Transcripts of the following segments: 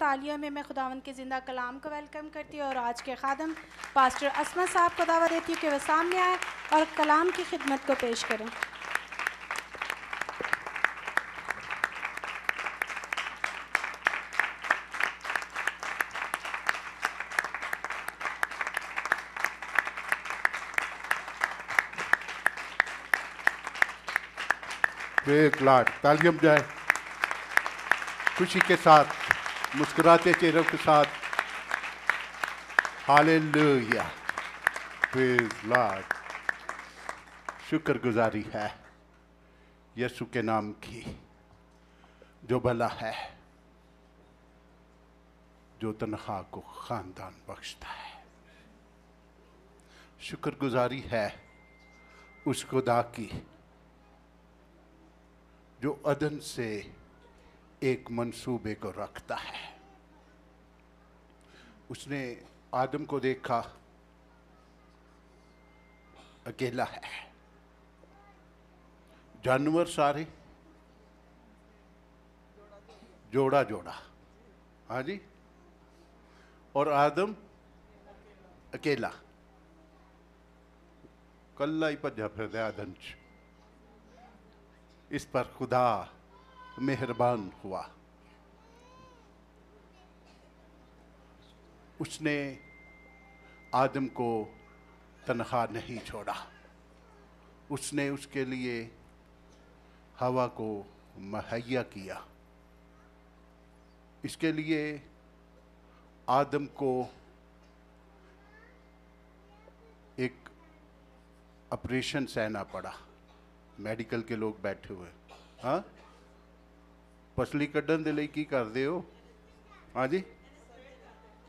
तालियों में मैं खुदावन के ज़िंदा कलाम को वेलकम करती हूँ और आज के खादम पास्टर असमत साहब को दावा देती हूँ कि वह सामने आए और कलाम की खिदमत को पेश करें एक लाख तालियम जाए खुशी के साथ मुस्कुराते चेहरों के साथ हालेलुया प्रेज शुक्र शुक्रगुजारी है यीशु के नाम की जो भला है जो तनख्वाह को खानदान बख्शता है शुक्रगुजारी है उस खुदा की जो अदन से एक मंसूबे को रखता है उसने आदम को देखा अकेला है जानवर सारे जोड़ा जोड़ा हाँ जी और आदम अकेला कल्ला ही भजा फिर आदम इस पर खुदा मेहरबान हुआ उसने आदम को तनख्वाह नहीं छोड़ा उसने उसके लिए हवा को मुहैया किया इसके लिए आदम को एक ऑपरेशन सहना पड़ा मेडिकल के लोग बैठे हुए हाँ पसली ਕੱਢਣ दे कर दे ਕਰਦੇ हाँ जी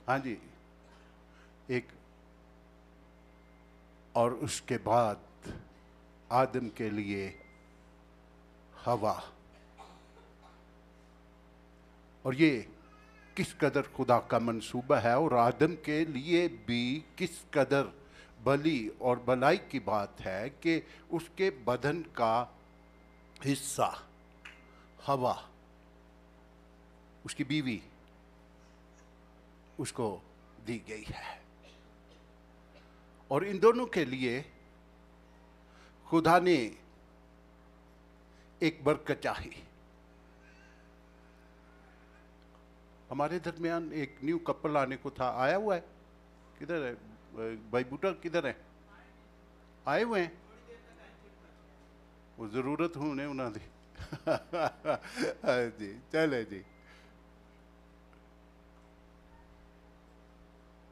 हाँ जी एक और उसके बाद आदम के लिए हवा और ये किस कदर खुदा का मंसूबा है और आदम के लिए भी किस कदर बली और भलाई की बात है कि उसके बदन का हिस्सा हवा उसकी बीवी उसको दी गई है और इन दोनों के लिए खुदा ने एक बरकत चाही हमारे दरमियान एक न्यू कपल आने को था आया हुआ है किधर है भाई बूटा किधर है आए हुए हैं वो ज़रूरत हूं उन्हें उन्होंने हाँ जी चले जी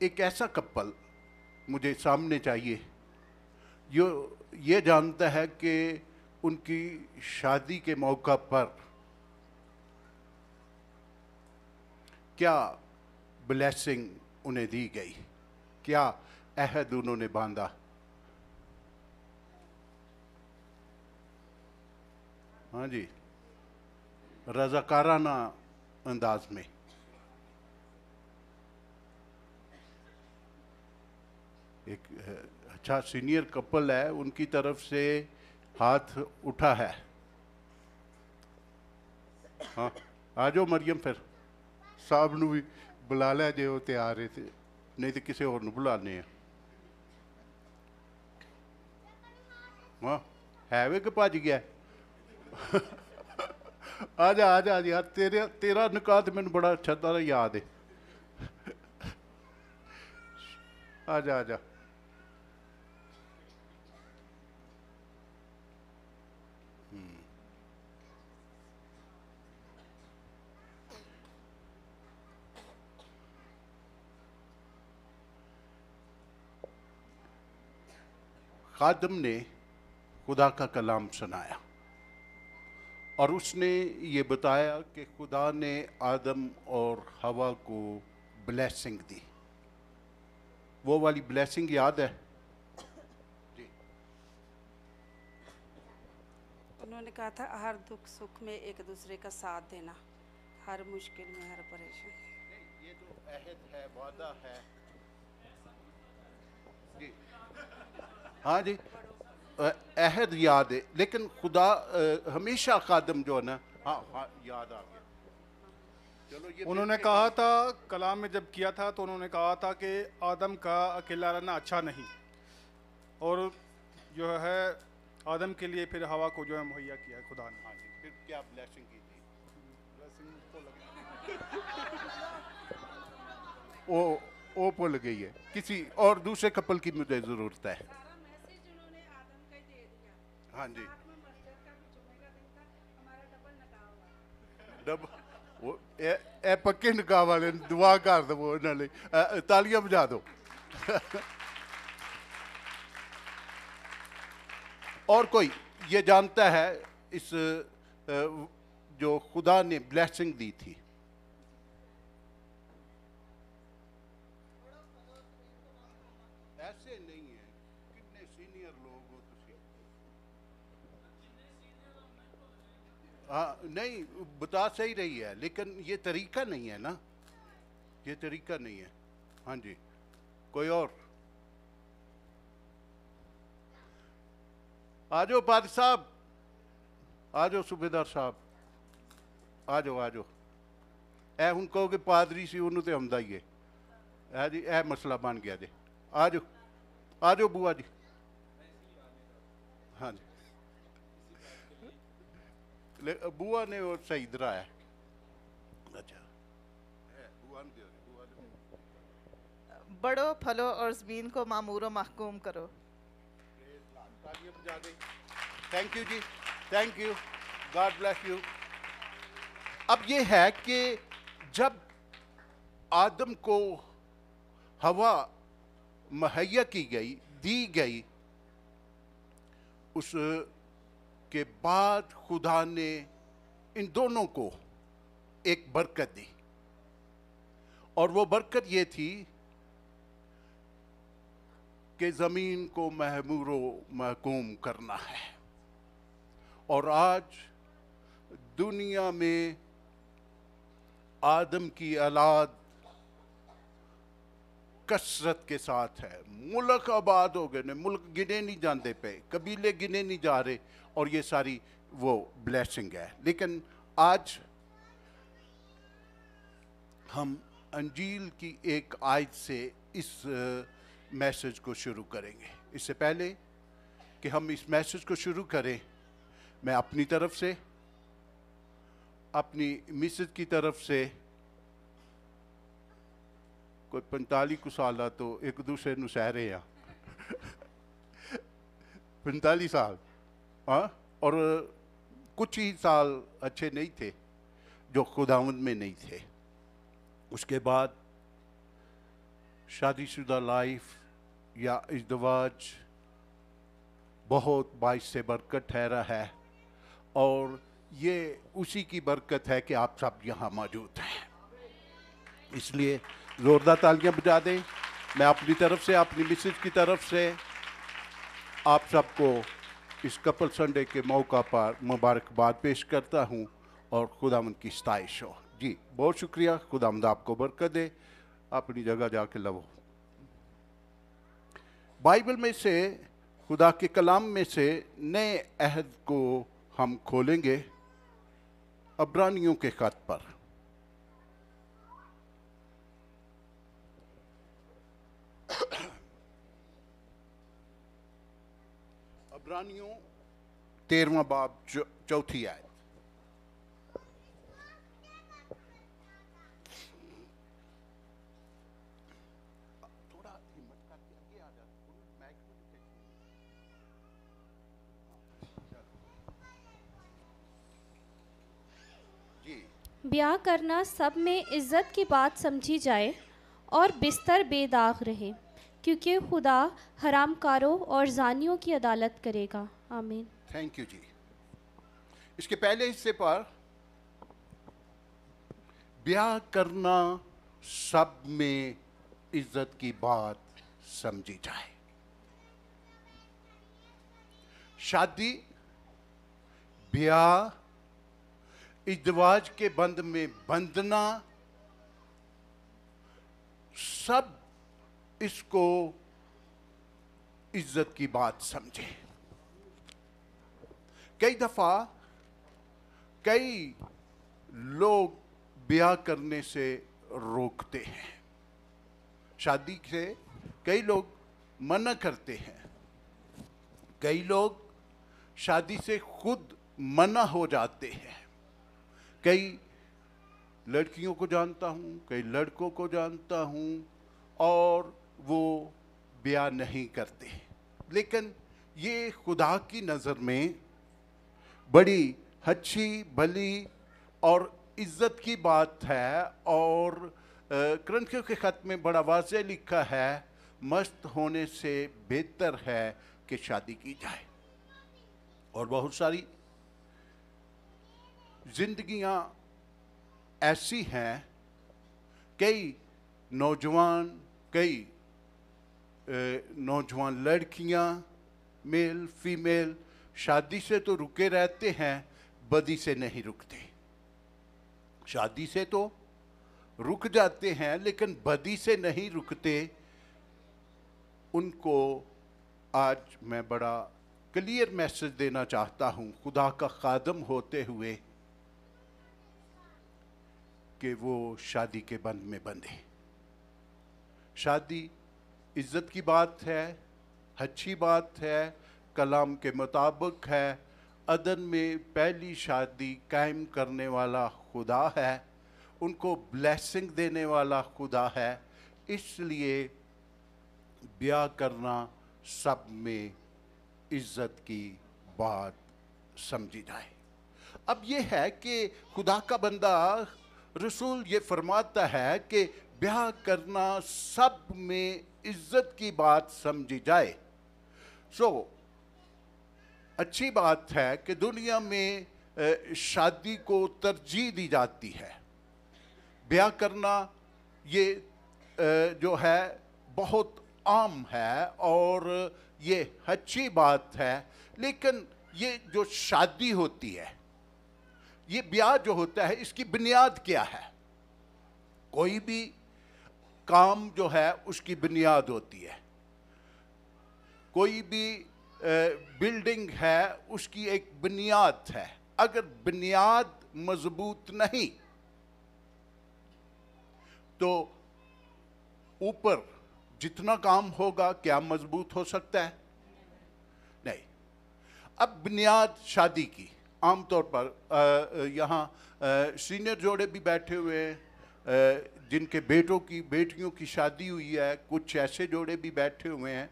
एक ऐसा कपल मुझे सामने चाहिए जो ये जानता है कि उनकी शादी के मौका पर क्या ब्लेसिंग उन्हें दी गई क्या अहद उन्होंने बांधा हाँ जी रजाकाराना अंदाज में अच्छा सीनियर कपल है उनकी तरफ से हाथ उठा है हाँ आ जाओ मरियम फिर साहब न भी बुला लै जे वो तो नहीं तो किसी और बुलाने हाँ है वे कि भज गया आ जा आ जा यार तेरे तेरा निकाह मैं बड़ा अच्छा तरह याद है आ जा आ जा खादम ने खुदा का कलाम सुनाया और उसने ये बताया कि खुदा ने आदम और हवा को ब्लेसिंग दी वो वाली ब्लेसिंग याद है उन्होंने कहा था हर दुख सुख में एक दूसरे का साथ देना हर मुश्किल में हर परेशान ये तो अहद है वादा है जी हाँ जी अहद याद है लेकिन खुदा हमेशा कादम जो है ना हाँ हाँ याद आ गया चलो ये उन्होंने कहा था कलाम में जब किया था तो उन्होंने कहा था कि आदम का अकेला रहना अच्छा नहीं और जो है आदम के लिए फिर हवा को जो है मुहैया किया है खुदा ने हाँ जी फिर क्या ब्लैसिंग की थी को ओ ओ पुल गई है किसी और दूसरे कपल की मुझे ज़रूरत है हाँ जी डब वो ए, ए पक्के नका वाले दुआ कर दो इन्होंने तालियां बजा दो और कोई ये जानता है इस जो खुदा ने ब्लेसिंग दी थी हाँ नहीं बता सही रही है लेकिन ये तरीका नहीं है ना ये तरीका नहीं है हाँ जी कोई और आ जाओ पाद साहब आ जाओ सूबेदार साहब आ जाओ आ जाओ ए हूँ कहो कि पादरी से उन्होंने तो आंदा ही है है जी ए मसला बन गया जी आ जाओ आ जाओ बुआ जी हाँ जी ले बुआ ने वो सही दराया अच्छा, अच्छा। बड़ो फलो और ज़मीन को मामूर महकूम करो thank you ji thank you God bless you अब ये है कि जब आदम को हवा मुहैया की गई दी गई उस उसके बाद खुदा ने इन दोनों को एक बरकत दी और वो बरकत ये थी कि ज़मीन को महमूर महकूम करना है और आज दुनिया में आदम की औलाद कसरत के साथ है मुल्क आबाद हो गए ने मुल्क गिने नहीं जाते पे कबीले गिने नहीं जा रहे और ये सारी वो ब्लेसिंग है लेकिन आज हम अंजील की एक आयत से इस मैसेज को शुरू करेंगे इससे पहले कि हम इस मैसेज को शुरू करें मैं अपनी तरफ से अपनी मिसेज की तरफ से कोई पैंतालीस को साल तो एक दूसरे नुसहरे हैं पैंतालीस साल आ? हाँ? और कुछ ही साल अच्छे नहीं थे जो खुदावंद में नहीं थे उसके बाद शादीशुदा लाइफ या इजवाज बहुत बाइश से बरकत ठहरा है और ये उसी की बरकत है कि आप सब यहाँ मौजूद हैं इसलिए ज़ोरदार तालियां बजा दें मैं अपनी तरफ से अपनी मिसिज की तरफ से आप सबको इस कपल संडे के मौका पर मुबारकबाद पेश करता हूँ और खुदामन की स्ताइश हो जी बहुत शुक्रिया खुदामद आपको बरकत दे अपनी जगह जाके लवो बाइबल में से खुदा के कलाम में से नए अहद को हम खोलेंगे अब्रानियों के ख़त पर इब्रानियों तेरवा बाब चौथी आयत ब्याह करना सब में इज्जत की बात समझी जाए और बिस्तर बेदाग रहे क्योंकि खुदा हरामकारों और जानियों की अदालत करेगा आमीन थैंक यू जी इसके पहले हिस्से पर ब्याह करना सब में इज्जत की बात समझी जाए शादी ब्याह इजवाज के बंद में बंधना सब इसको इज्जत की बात समझे कई दफा कई लोग ब्याह करने से रोकते हैं शादी से कई लोग मना करते हैं कई लोग शादी से खुद मना हो जाते हैं कई लड़कियों को जानता हूँ कई लड़कों को जानता हूँ और वो ब्याह नहीं करते लेकिन ये खुदा की नज़र में बड़ी अच्छी भली और इज्जत की बात है और ग्रंथियों के ख़त में बड़ा वाज लिखा है मस्त होने से बेहतर है कि शादी की जाए और बहुत सारी जिंदगियां ऐसी हैं कई नौजवान कई नौजवान लड़कियां मेल फीमेल शादी से तो रुके रहते हैं बदी से नहीं रुकते शादी से तो रुक जाते हैं लेकिन बदी से नहीं रुकते उनको आज मैं बड़ा क्लियर मैसेज देना चाहता हूँ खुदा का खादम होते हुए कि वो शादी के बंद में बंधे शादी इज्जत की बात है अच्छी बात है कलाम के मुताबिक है अदन में पहली शादी कायम करने वाला खुदा है उनको ब्लेसिंग देने वाला खुदा है इसलिए ब्याह करना सब में इज्जत की बात समझी जाए अब यह है कि खुदा का बंदा रसूल ये फरमाता है कि ब्याह करना सब में इज्जत की बात समझी जाए सो so, अच्छी बात है कि दुनिया में शादी को तरजीह दी जाती है ब्याह करना ये जो है बहुत आम है और ये अच्छी बात है लेकिन ये जो शादी होती है ये ब्याह जो होता है इसकी बुनियाद क्या है कोई भी काम जो है उसकी बुनियाद होती है कोई भी बिल्डिंग है उसकी एक बुनियाद है अगर बुनियाद मजबूत नहीं तो ऊपर जितना काम होगा क्या मजबूत हो सकता है नहीं अब बुनियाद शादी की आमतौर पर यहाँ सीनियर जोड़े भी बैठे हुए हैं जिनके बेटों की बेटियों की शादी हुई है कुछ ऐसे जोड़े भी बैठे हुए हैं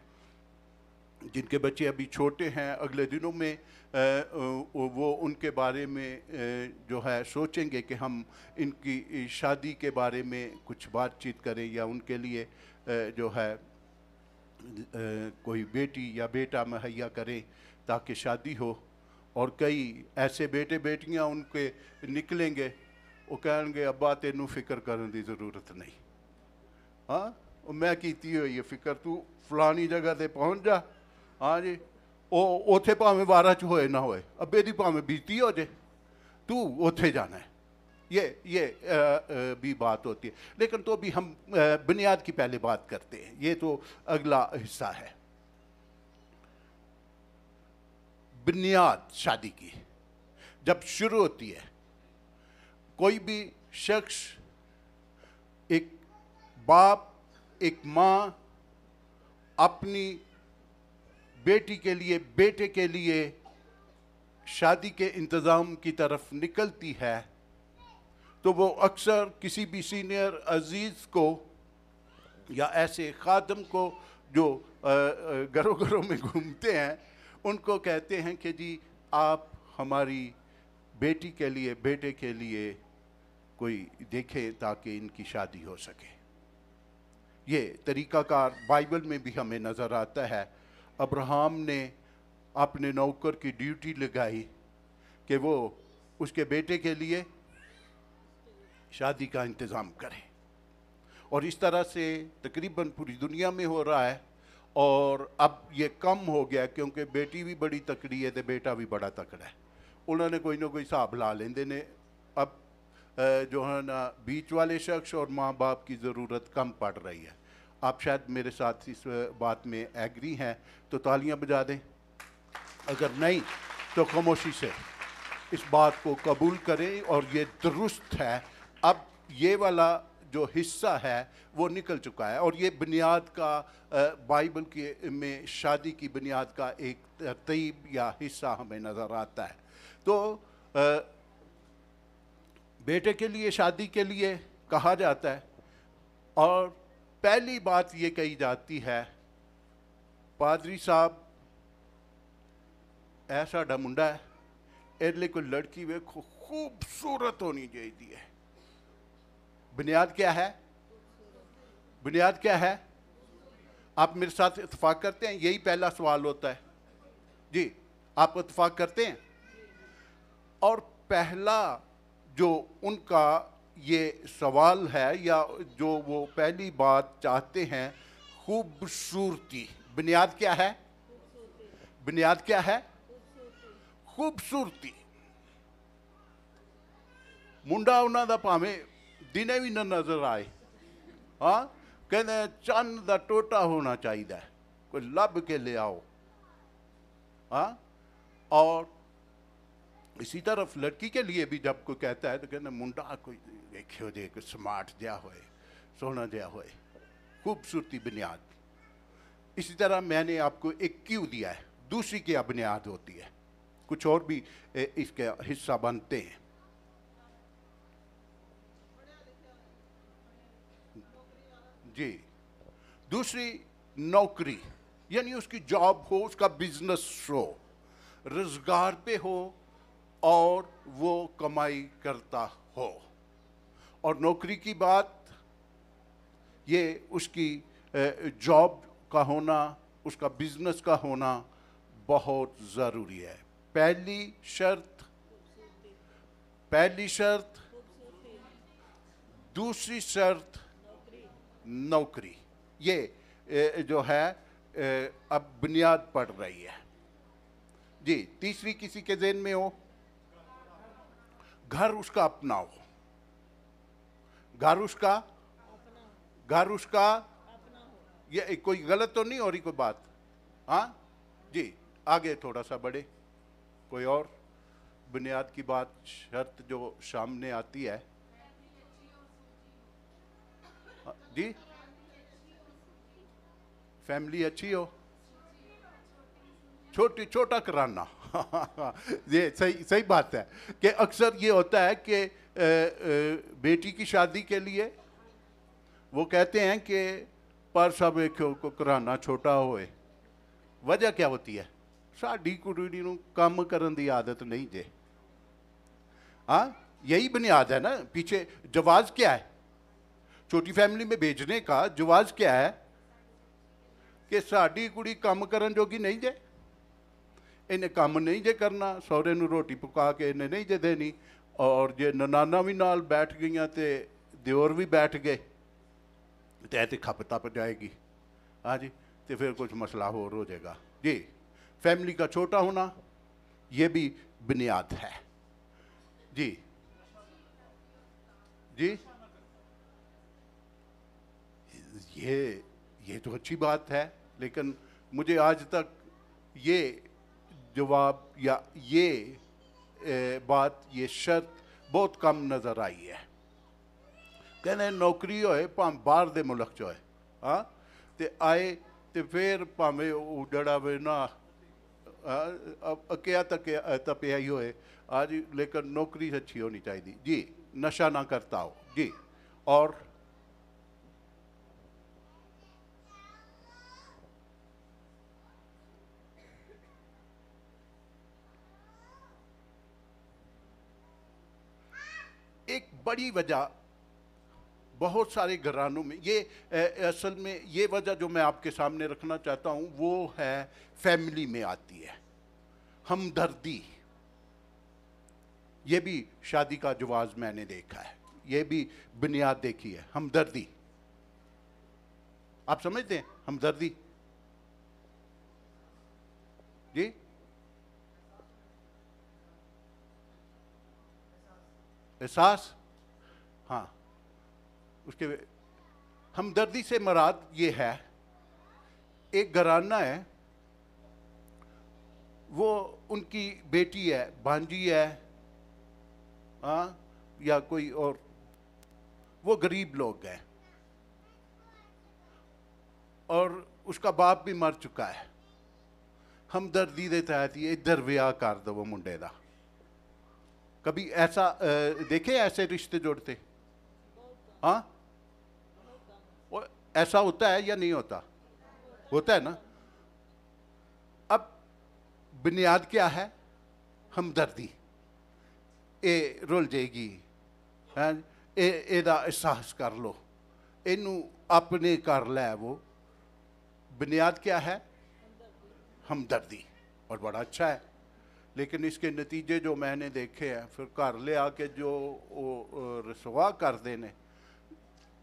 जिनके बच्चे अभी छोटे हैं अगले दिनों में वो उनके बारे में जो है सोचेंगे कि हम इनकी शादी के बारे में कुछ बातचीत करें या उनके लिए जो है कोई बेटी या बेटा मुहैया करें ताकि शादी हो और कई ऐसे बेटे बेटियां उनके निकलेंगे वह कह अबा तेन फिक्र कर जरूरत नहीं हाँ मैं की हुई है फिक्र तू फलानी जगह पर पहुंच जा हाँ जी ओ उ भावें बारह च होए ना होए अबे की भावें बीती हो जाए तू उ जाना है ये ये आ, आ, भी बात होती है लेकिन तो भी हम बुनियाद की पहले बात करते हैं ये तो अगला हिस्सा है बुनियाद शादी की जब शुरू होती है कोई भी शख्स एक बाप एक माँ अपनी बेटी के लिए बेटे के लिए शादी के इंतज़ाम की तरफ निकलती है तो वो अक्सर किसी भी सीनियर अजीज़ को या ऐसे खादम को जो घरों घरों में घूमते हैं उनको कहते हैं कि जी आप हमारी बेटी के लिए बेटे के लिए कोई देखे ताकि इनकी शादी हो सके ये तरीक़ाकार बाइबल में भी हमें नज़र आता है अब्राहम ने अपने नौकर की ड्यूटी लगाई कि वो उसके बेटे के लिए शादी का इंतज़ाम करें और इस तरह से तकरीबन पूरी दुनिया में हो रहा है और अब ये कम हो गया क्योंकि बेटी भी बड़ी तकड़ी है तो बेटा भी बड़ा तकड़ा है उन्होंने कोई ना कोई हिसाब ला लेंगे ने अब जो है ना बीच वाले शख्स और माँ बाप की ज़रूरत कम पड़ रही है आप शायद मेरे साथ इस बात में एग्री हैं तो तालियां बजा दें अगर नहीं तो खामोशी से इस बात को कबूल करें और ये दुरुस्त है अब ये वाला जो हिस्सा है वो निकल चुका है और ये बुनियाद का बाइबल के में शादी की बुनियाद का एक तरतीब या हिस्सा हमें नज़र आता है तो बेटे के लिए शादी के लिए कहा जाता है और पहली बात ये कही जाती है पादरी साहब ऐसा डमुंडा है एडले को लड़की वे खूबसूरत होनी चाहिए है बुनियाद क्या है बुनियाद क्या है आप मेरे साथ इतफाक करते हैं यही पहला सवाल होता है जी आप इतफाक करते हैं और पहला जो उनका ये सवाल है या जो वो पहली बात चाहते हैं खूबसूरती बुनियाद क्या है बुनियाद क्या है ਖੂਬਸੂਰਤੀ ਮੁੰਡਾ ਉਹਨਾਂ ਦਾ ਭਾਵੇਂ ਦਿਨੇ ਵੀ ਨਾ ਨਜ਼ਰ ਆਏ ਹਾਂ ਕਹਿੰਦੇ ਚੰਨ ਦਾ ਟੋਟਾ ਹੋਣਾ ਚਾਹੀਦਾ ਕੋਈ ਲੱਭ ਕੇ ਲਿਆਓ ਹਾਂ ਔਰ इसी तरफ लड़की के लिए भी जब कोई कहता है तो कहना मुंडा कोई देखियो देख स्मार्ट दिया होए सोना दिया होए खूबसूरती बुनियाद इसी तरह मैंने आपको एक क्यू दिया है दूसरी क्या बुनियाद होती है कुछ और भी इसके हिस्सा बनते हैं जी दूसरी नौकरी यानी उसकी जॉब हो उसका बिजनेस हो रोजगार पे हो और वो कमाई करता हो और नौकरी की बात ये उसकी जॉब का होना उसका बिजनेस का होना बहुत ज़रूरी है पहली शर्त पहली शर्त दूसरी शर्त नौकरी ये जो है अब बुनियाद पड़ रही है जी तीसरी किसी के जेन में हो घर उसका अपना हो घर उसका घर उसका ये कोई गलत तो नहीं हो रही कोई बात हाँ जी आगे थोड़ा सा बढ़े कोई और बुनियाद की बात शर्त जो सामने आती है हाँ, जी फैमिली अच्छी हो छोटी छोटा कराना ये सही सही बात है कि अक्सर ये होता है कि बेटी की शादी के लिए वो कहते हैं कि पर सब एक को कराना छोटा होए वजह क्या होती है साडी कुड़ी कम करने की आदत नहीं जे हाँ यही बुनियाद है ना पीछे जवाज क्या है छोटी फैमिली में भेजने का जवाज क्या है कि साड़ी कुड़ी कम करन जोगी नहीं जे इन्हें कम नहीं जे करना सहरे रोटी पका के इन्हें नहीं जे देनी और जे ननाना भी नाल बैठ गई तो द्योर भी बैठ गए तो यह खप तप जाएगी हाँ जी तो फिर कुछ मसला होर हो जाएगा जी फैमिली का छोटा होना ये भी बुनियाद है जी जी ये ये तो अच्छी बात है लेकिन मुझे आज तक ये जवाब या ये बात ये शर्त बहुत कम नज़र आई है कहने नौकरी होए भावें बहर दे मुल्क चो है हाँ तो आए तो फिर भावें वो वे ना हाँ? अकेया तक तपया ही होए आज लेकिन नौकरी अच्छी होनी चाहिए जी नशा ना करता हो जी और बड़ी वजह बहुत सारे घरानों में ये असल में ये वजह जो मैं आपके सामने रखना चाहता हूँ वो है फैमिली में आती है हमदर्दी ये भी शादी का जवाज मैंने देखा है ये भी बुनियाद देखी है हमदर्दी आप समझते हैं हमदर्दी जी एहसास उसके हमदर्दी से मराद ये है एक घराना है वो उनकी बेटी है भांजी है हाँ या कोई और वो गरीब लोग हैं और उसका बाप भी मर चुका है हमदर्दी तहत ये इधर ਵਿਆਹ ਕਰ वो मुंडे का कभी ऐसा देखे ऐसे रिश्ते जोड़ते हाँ ऐसा होता है या नहीं होता होता है ना अब बुनियाद क्या है हमदर्दी ए रुल जाएगी है ਇਹਦਾ कर लो इनू अपने कर लै वो बुनियाद क्या है हमदर्दी और बड़ा अच्छा है लेकिन इसके नतीजे जो मैंने देखे हैं फिर घर ले आके जो वो रसवा कर देने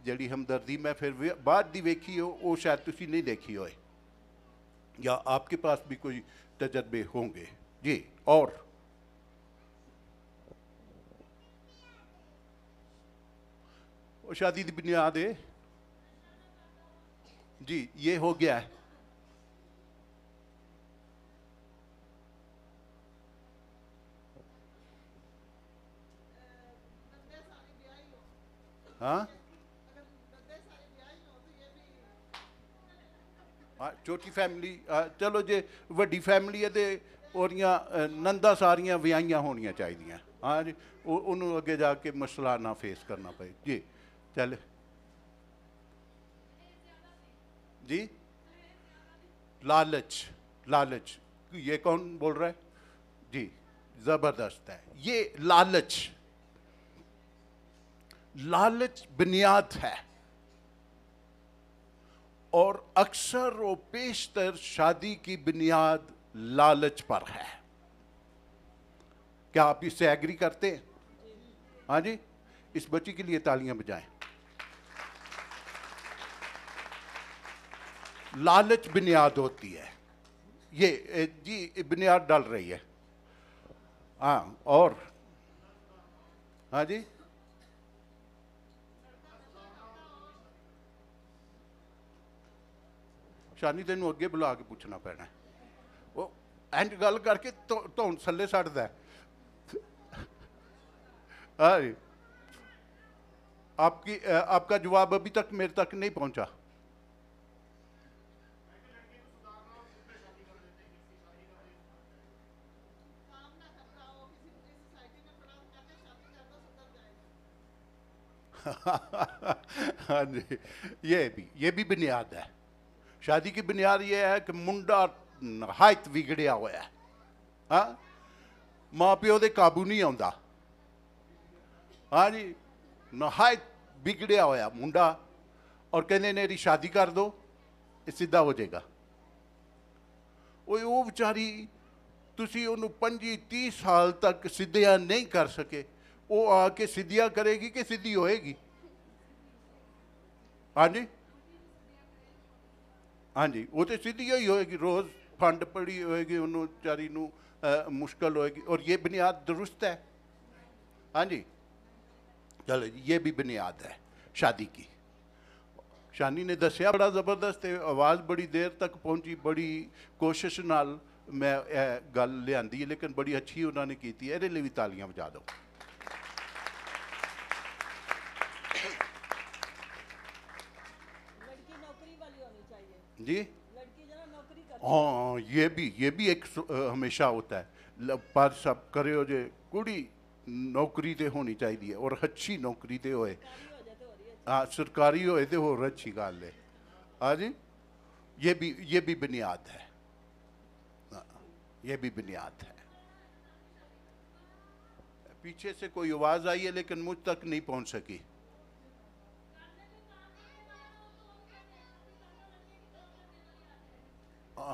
जी हमदर्दी मैं फिर बाद दी वेखी हो वो शायद तुसी नहीं देखी हो या आपके पास भी कोई तजर्बे होंगे जी और शादी की बुनियाद है जी ये हो गया है हाँ हाँ, छोटी फैमिली हाँ, चलो जे वी फैमिली है तो वो नंदा सारिया व्याईया होनी चाहिए हाँ जी उन्होंने अगे जाके मसला ना फेस करना पे जी चल जी लालच लालच ये कौन बोल रहा है जी जबरदस्त है ये लालच लालच बुनियाद है और अक्सर व पेशतर शादी की बुनियाद लालच पर है क्या आप इससे एग्री करते हैं हाँ जी इस बच्ची के लिए तालियां बजाएं लालच बुनियाद होती है ये जी बुनियाद डाल रही है हाँ और हाँ जी शानी तेन अगे बुला के पूछना पैना है वो एंड गल करके धौन तो, थले सड़द आपकी आपका जवाब अभी तक मेरे तक नहीं पहुंचा हाँ जी ये भी ये भी बुनियाद है ਸ਼ਾਦੀ ਕੀ ਬੁਨਿਆਦ ਇਹ ਹੈ ਕਿ ਮੁੰਡਾ ਨਹਾਇਤ ਵਿਗੜਿਆ ਹੋਇਆ ਹਾਂ ਮਾਪਿਓ ਦੇ ਕਾਬੂ ਨਹੀਂ ਆਉਂਦਾ ਹਾਂਜੀ ਨਹਾਇਤ ਵਿਗੜਿਆ ਹੋਇਆ ਮੁੰਡਾ ਔਰ ਕਹਿੰਦੇ ਨੇ ਇਹਦੀ ਸ਼ਾਦੀ ਕਰ ਦੋ ਇਹ ਸਿੱਧਾ ਹੋ ਜਾਏਗਾ ਉਹ ਉਹ ਵਿਚਾਰੀ ਤੁਸੀਂ ਉਹਨੂੰ 5 30 ਸਾਲ ਤੱਕ ਸਿੱਧਿਆ ਨਹੀਂ ਕਰ ਸਕੇ ਉਹ ਆ ਕੇ ਸਿੱਧਿਆ ਕਰੇਗੀ ਕਿ ਸਿੱਧੀ ਹੋਏਗੀ ਹਾਂਜੀ ਹਾਂਜੀ ਉਹ ਤੇ ਸਿੱਧੀ ਹੀ ਹੋਏਗੀ ਰੋਜ਼ ਫੰਡ ਪੜੀ ਹੋਏਗੀ ਉਹਨੂੰ ਚਾਰੀ ਨੂੰ ਮੁਸ਼ਕਲ ਹੋਏਗੀ ਔਰ ਇਹ ਬੁਨਿਆਦ درست ਹੈ ਹਾਂਜੀ जी चलो ये भी बुनियाद है शादी की ਸ਼ਾਨੀ ਨੇ ਦੱਸਿਆ ਬੜਾ ਜ਼ਬਰਦਸਤ ਤੇ ਆਵਾਜ਼ ਬੜੀ ਦੇਰ ਤੱਕ ਪਹੁੰਚੀ ਬੜੀ ਕੋਸ਼ਿਸ਼ ਨਾਲ ਮੈਂ ਇਹ ਗੱਲ ਲਿਆਂਦੀ ਲੇਕਿਨ ਬੜੀ ਅੱਛੀ ਉਹਨਾਂ ਨੇ ਕੀਤੀ ਇਹਦੇ ਲਈ ਵੀ ਤਾਲੀਆਂ ਵਜਾ ਦਿਓ जी हाँ, हाँ ये भी ये भी एक हमेशा होता है पाठ साहब करे हो जे कुड़ी नौकरी तो होनी चाहिए और अच्छी नौकरी तो होए हाँ सरकारी होए तो होर अच्छी गल है हाँ जी ये भी ये भी बुनियाद है हाँ, ये भी बुनियाद है पीछे से कोई आवाज़ आई है लेकिन मुझ तक नहीं पहुंच सकी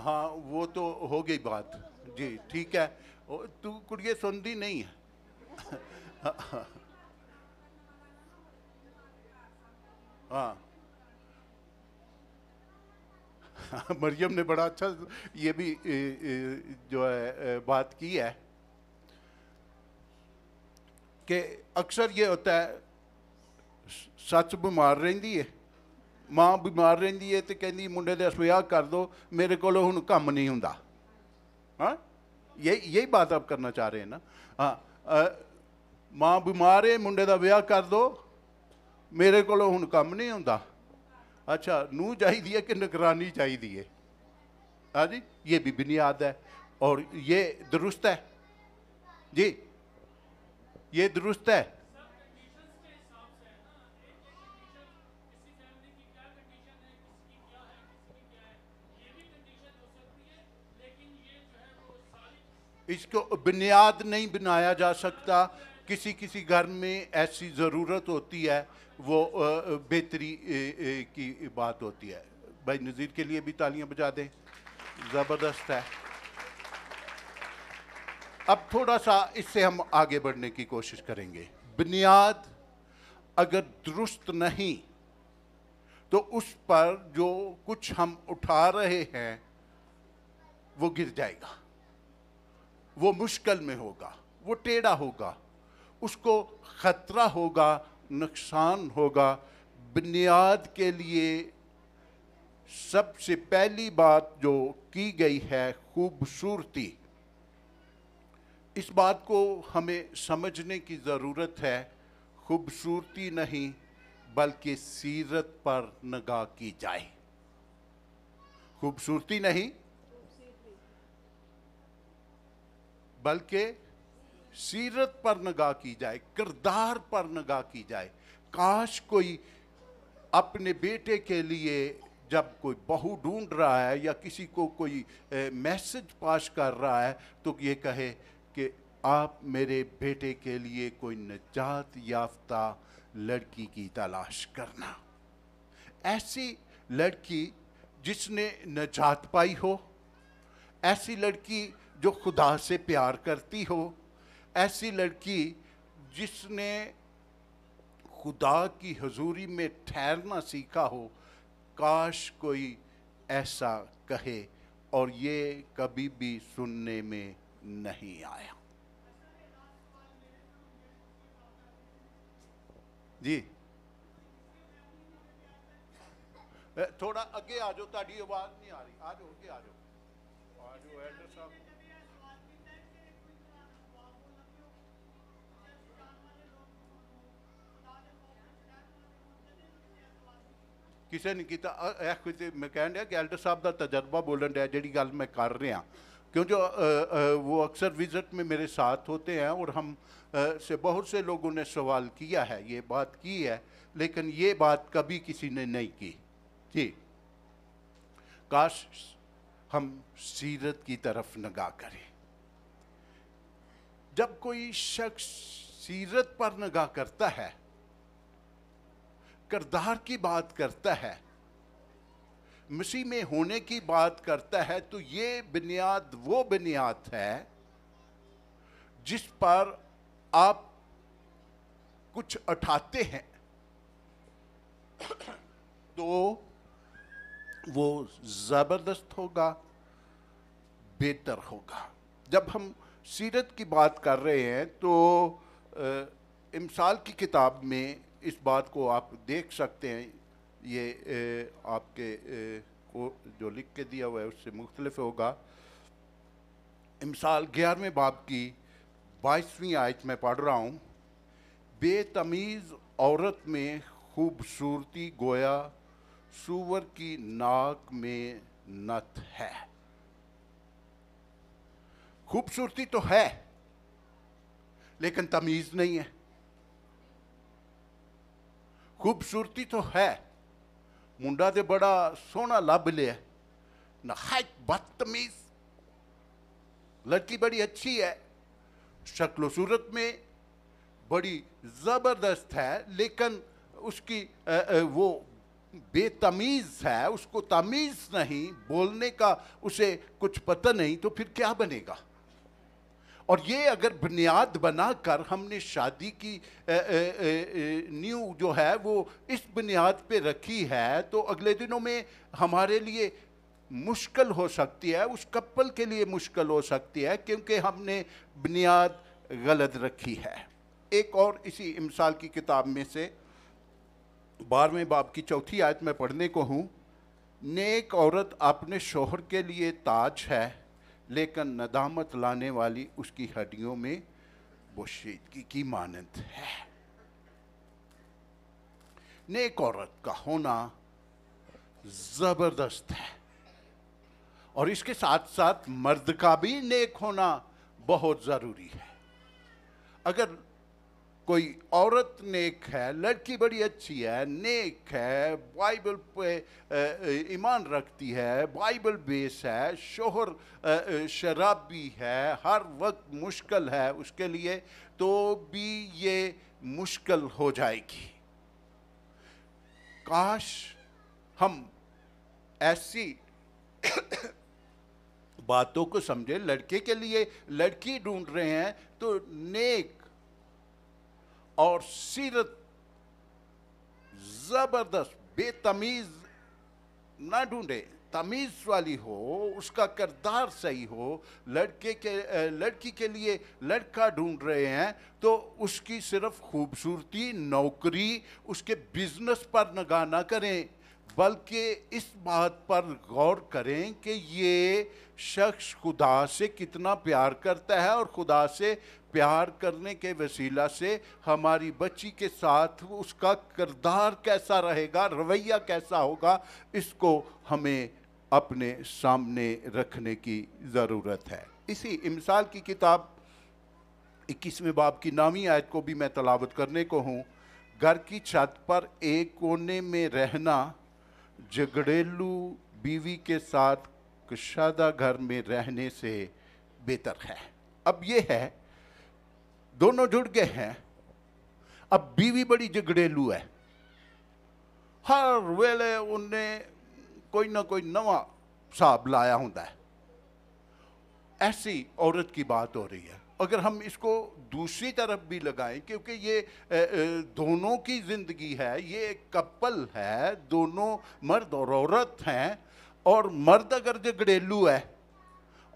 हाँ वो तो हो गई बात जी ठीक है तू कुड़िए सुनती नहीं है हाँ मरियम ने बड़ा अच्छा ये भी जो है बात की है कि अक्सर ये होता है सच बीमार रही है माँ बीमार रही है तो कहती मुंडे दस विह कर दो मेरे को हूँ कम नहीं हों यही यही बात आप करना चाह रहे हैं ना हाँ माँ बीमार है मुंडे का विह कर दो मेरे को हूँ कम नहीं हों अच्छा नूह चाहिए है कि निगरानी चाहिए है हाँ जी ये भी बुनियाद है और ये दुरुस्त है जी ये दुरुस्त है इसको बुनियाद नहीं बनाया जा सकता किसी किसी घर में ऐसी ज़रूरत होती है वो बेहतरी की बात होती है भाई नज़ीर के लिए भी तालियां बजा दें ज़बरदस्त है अब थोड़ा सा इससे हम आगे बढ़ने की कोशिश करेंगे बुनियाद अगर दुरुस्त नहीं तो उस पर जो कुछ हम उठा रहे हैं वो गिर जाएगा वो मुश्किल में होगा वो टेढ़ा होगा उसको ख़तरा होगा नुकसान होगा बुनियाद के लिए सबसे पहली बात जो की गई है खूबसूरती इस बात को हमें समझने की ज़रूरत है खूबसूरती नहीं बल्कि सीरत पर नगाह की जाए खूबसूरती नहीं बल्कि सीरत पर नगाह की जाए किरदार पर नगाह की जाए काश कोई अपने बेटे के लिए जब कोई बहू ढूंढ रहा है या किसी को कोई मैसेज पास कर रहा है तो ये कहे कि आप मेरे बेटे के लिए कोई नजात याफ्ता लड़की की तलाश करना ऐसी लड़की जिसने नजात पाई हो ऐसी लड़की जो खुदा से प्यार करती हो ऐसी लड़की जिसने खुदा की हजूरी में ठहरना सीखा हो काश कोई ऐसा कहे और ये कभी भी सुनने में नहीं आया जी थोड़ा अगे आ जाओ ताड़ी आवाज नहीं आ रही आ जाओ अगे आ जाओ आ जाओ एल्डर साहब किसी ने किया मैं कह दिया ਕਹਿਣ साहब का तजर्बा बोलन ਦਾ जी गल मैं कर रहा ਮੈਂ क्योंकि वो अक्सर विज़िट में मेरे साथ होते हैं और हम से बहुत से लोगों ने सवाल किया है ये बात की है लेकिन ये बात कभी किसी ने नहीं की जी काश हम सीरत की तरफ नगाह करें जब कोई शख्स सीरत पर नगाह करता है करदार की बात करता है मसीह में होने की बात करता है तो ये बुनियाद वो बुनियाद है जिस पर आप कुछ उठाते हैं तो वो ज़बरदस्त होगा बेहतर होगा जब हम सीरत की बात कर रहे हैं तो इमसाल की किताब में इस बात को आप देख सकते हैं ये ए, आपके ए, को जो लिख के दिया हुआ है उससे मुख्तलफ होगा मिसाल ग्यारहवें बाप की बाईसवीं आयत में पढ़ रहा हूँ बेतमीज़ औरत में खूबसूरती गोया सूवर की नाक में नत है खूबसूरती तो है लेकिन तमीज़ नहीं है खूबसूरती तो है मुंडा तो बड़ा सोहना लभ लिया नहाय बदतमीज लड़की बड़ी अच्छी है शक्लो सूरत में बड़ी ज़बरदस्त है लेकिन उसकी वो बेतमीज़ है उसको तमीज़ नहीं बोलने का उसे कुछ पता नहीं तो फिर क्या बनेगा और ये अगर बुनियाद बनाकर हमने शादी की नींव जो है वो इस बुनियाद पे रखी है तो अगले दिनों में हमारे लिए मुश्किल हो सकती है उस कपल के लिए मुश्किल हो सकती है क्योंकि हमने बुनियाद गलत रखी है एक और इसी इमसाल की किताब में से बारहवें बाब की चौथी आयत में पढ़ने को हूँ नेक औरत अपने शोहर के लिए ताज है लेकिन नदामत लाने वाली उसकी हड्डियों में वो शीदगी की मानंद है नेक औरत का होना ज़बरदस्त है और इसके साथ साथ मर्द का भी नेक होना बहुत ज़रूरी है अगर कोई औरत नेक है लड़की बड़ी अच्छी है नेक है बाइबल पे ईमान रखती है बाइबल बेस है शोहर शराबी है हर वक्त मुश्किल है उसके लिए तो भी ये मुश्किल हो जाएगी काश हम ऐसी बातों को समझे लड़के के लिए लड़की ढूंढ रहे हैं तो नेक और सीरत ज़बरदस्त बेतमीज़ ना ढूंढे तमीज़ वाली हो उसका किरदार सही हो लड़के के लड़की के लिए लड़का ढूंढ रहे हैं तो उसकी सिर्फ खूबसूरती नौकरी उसके बिजनेस पर नगाह ना करें बल्कि इस बात पर गौर करें कि ये शख्स खुदा से कितना प्यार करता है और खुदा से प्यार करने के वसीला से हमारी बच्ची के साथ उसका किरदार कैसा रहेगा रवैया कैसा होगा इसको हमें अपने सामने रखने की ज़रूरत है इसी इमसाल की किताब इक्कीसवें बाब की नामी आयत को भी मैं तलावत करने को हूँ घर की छत पर एक कोने में रहना झगड़ेलू बीवी के साथ कुशादा घर में रहने से बेहतर है अब ये है दोनों जुड़ गए हैं अब बीवी बड़ी झगड़ेलू है हर वेले उन्हें कोई ना कोई नवा साहब लाया होता है ऐसी औरत की बात हो रही है अगर हम इसको दूसरी तरफ भी लगाएं क्योंकि ये दोनों की ज़िंदगी है ये एक कपल है दोनों मर्द और औरत हैं और ਮਰਦ ਅਗਰ ਜੇ ਗੜੇਲੂ ਹੈ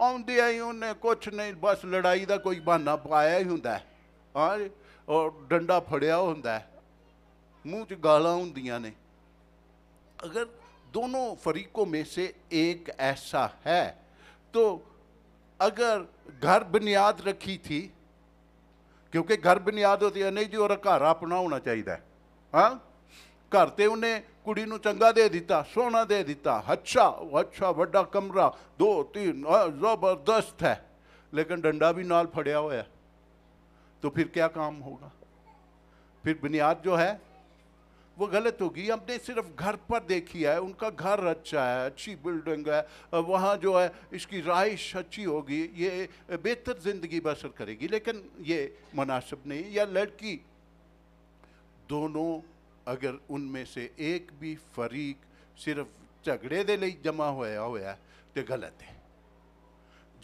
ਆਉਂਦੇ ਆਈ ਉਹਨੇ ਕੁਛ ਨਹੀਂ ਬਸ ਲੜਾਈ ਦਾ ਕੋਈ ਬਹਾਨਾ ਪਾਇਆ ਹੀ ਹੁੰਦਾ ਹੈ ਹਾਂ ਔਰ ਡੰਡਾ ਫੜਿਆ ਹੁੰਦਾ ਹੈ ਮੂੰਹ 'ਚ ਗਾਲਾਂ ਹੁੰਦੀਆਂ ਨੇ ਅਗਰ ਦੋਨੋਂ ਫਰੀਕੋं में से एक ऐसा है तो अगर ਘਰ ਬੁਨਿਆਦ ਰੱਖੀ ਥੀ ਕਿਉਂਕਿ ਘਰ ਬੁਨਿਆਦ होती ਹੈ ਨਹੀਂ ਜੀ ਉਹ ਘਰ ਆਪਣਾ ਹੋਣਾ ਚਾਹੀਦਾ ਹੈ ਹਾਂ ਘਰ ਤੇ ਉਹਨੇ ਕੁੜੀ ਨੂੰ ਚੰਗਾ ਦੇ ਦਿੱਤਾ ਸੋਨਾ ਦੇ ਦਿੱਤਾ ਅੱਛਾ ਅੱਛਾ ਵੱਡਾ ਕਮਰਾ ਦੋ ਤਿੰਨ ਜ਼ਬਰਦਸਤ ਹੈ ਲੇਕਿਨ ਡੰਡਾ ਵੀ ਨਾਲ ਫੜਿਆ ਹੋਇਆ ਤਾਂ ਫਿਰ ਕੀ ਕੰਮ ਹੋਗਾ ਫਿਰ ਬੁਨਿਆਦ ਜੋ ਹੈ वो गलत होगी हमने सिर्फ घर पर देखी है उनका घर अच्छा है अच्छी बिल्डिंग है वहाँ जो है इसकी राइश अच्छी होगी ये बेहतर ज़िंदगी बसर करेगी लेकिन ये मुनासिब नहीं या लड़की दोनों अगर उनमें से एक भी फरीक सिर्फ झगड़े दे जमा होया होया तो गलत है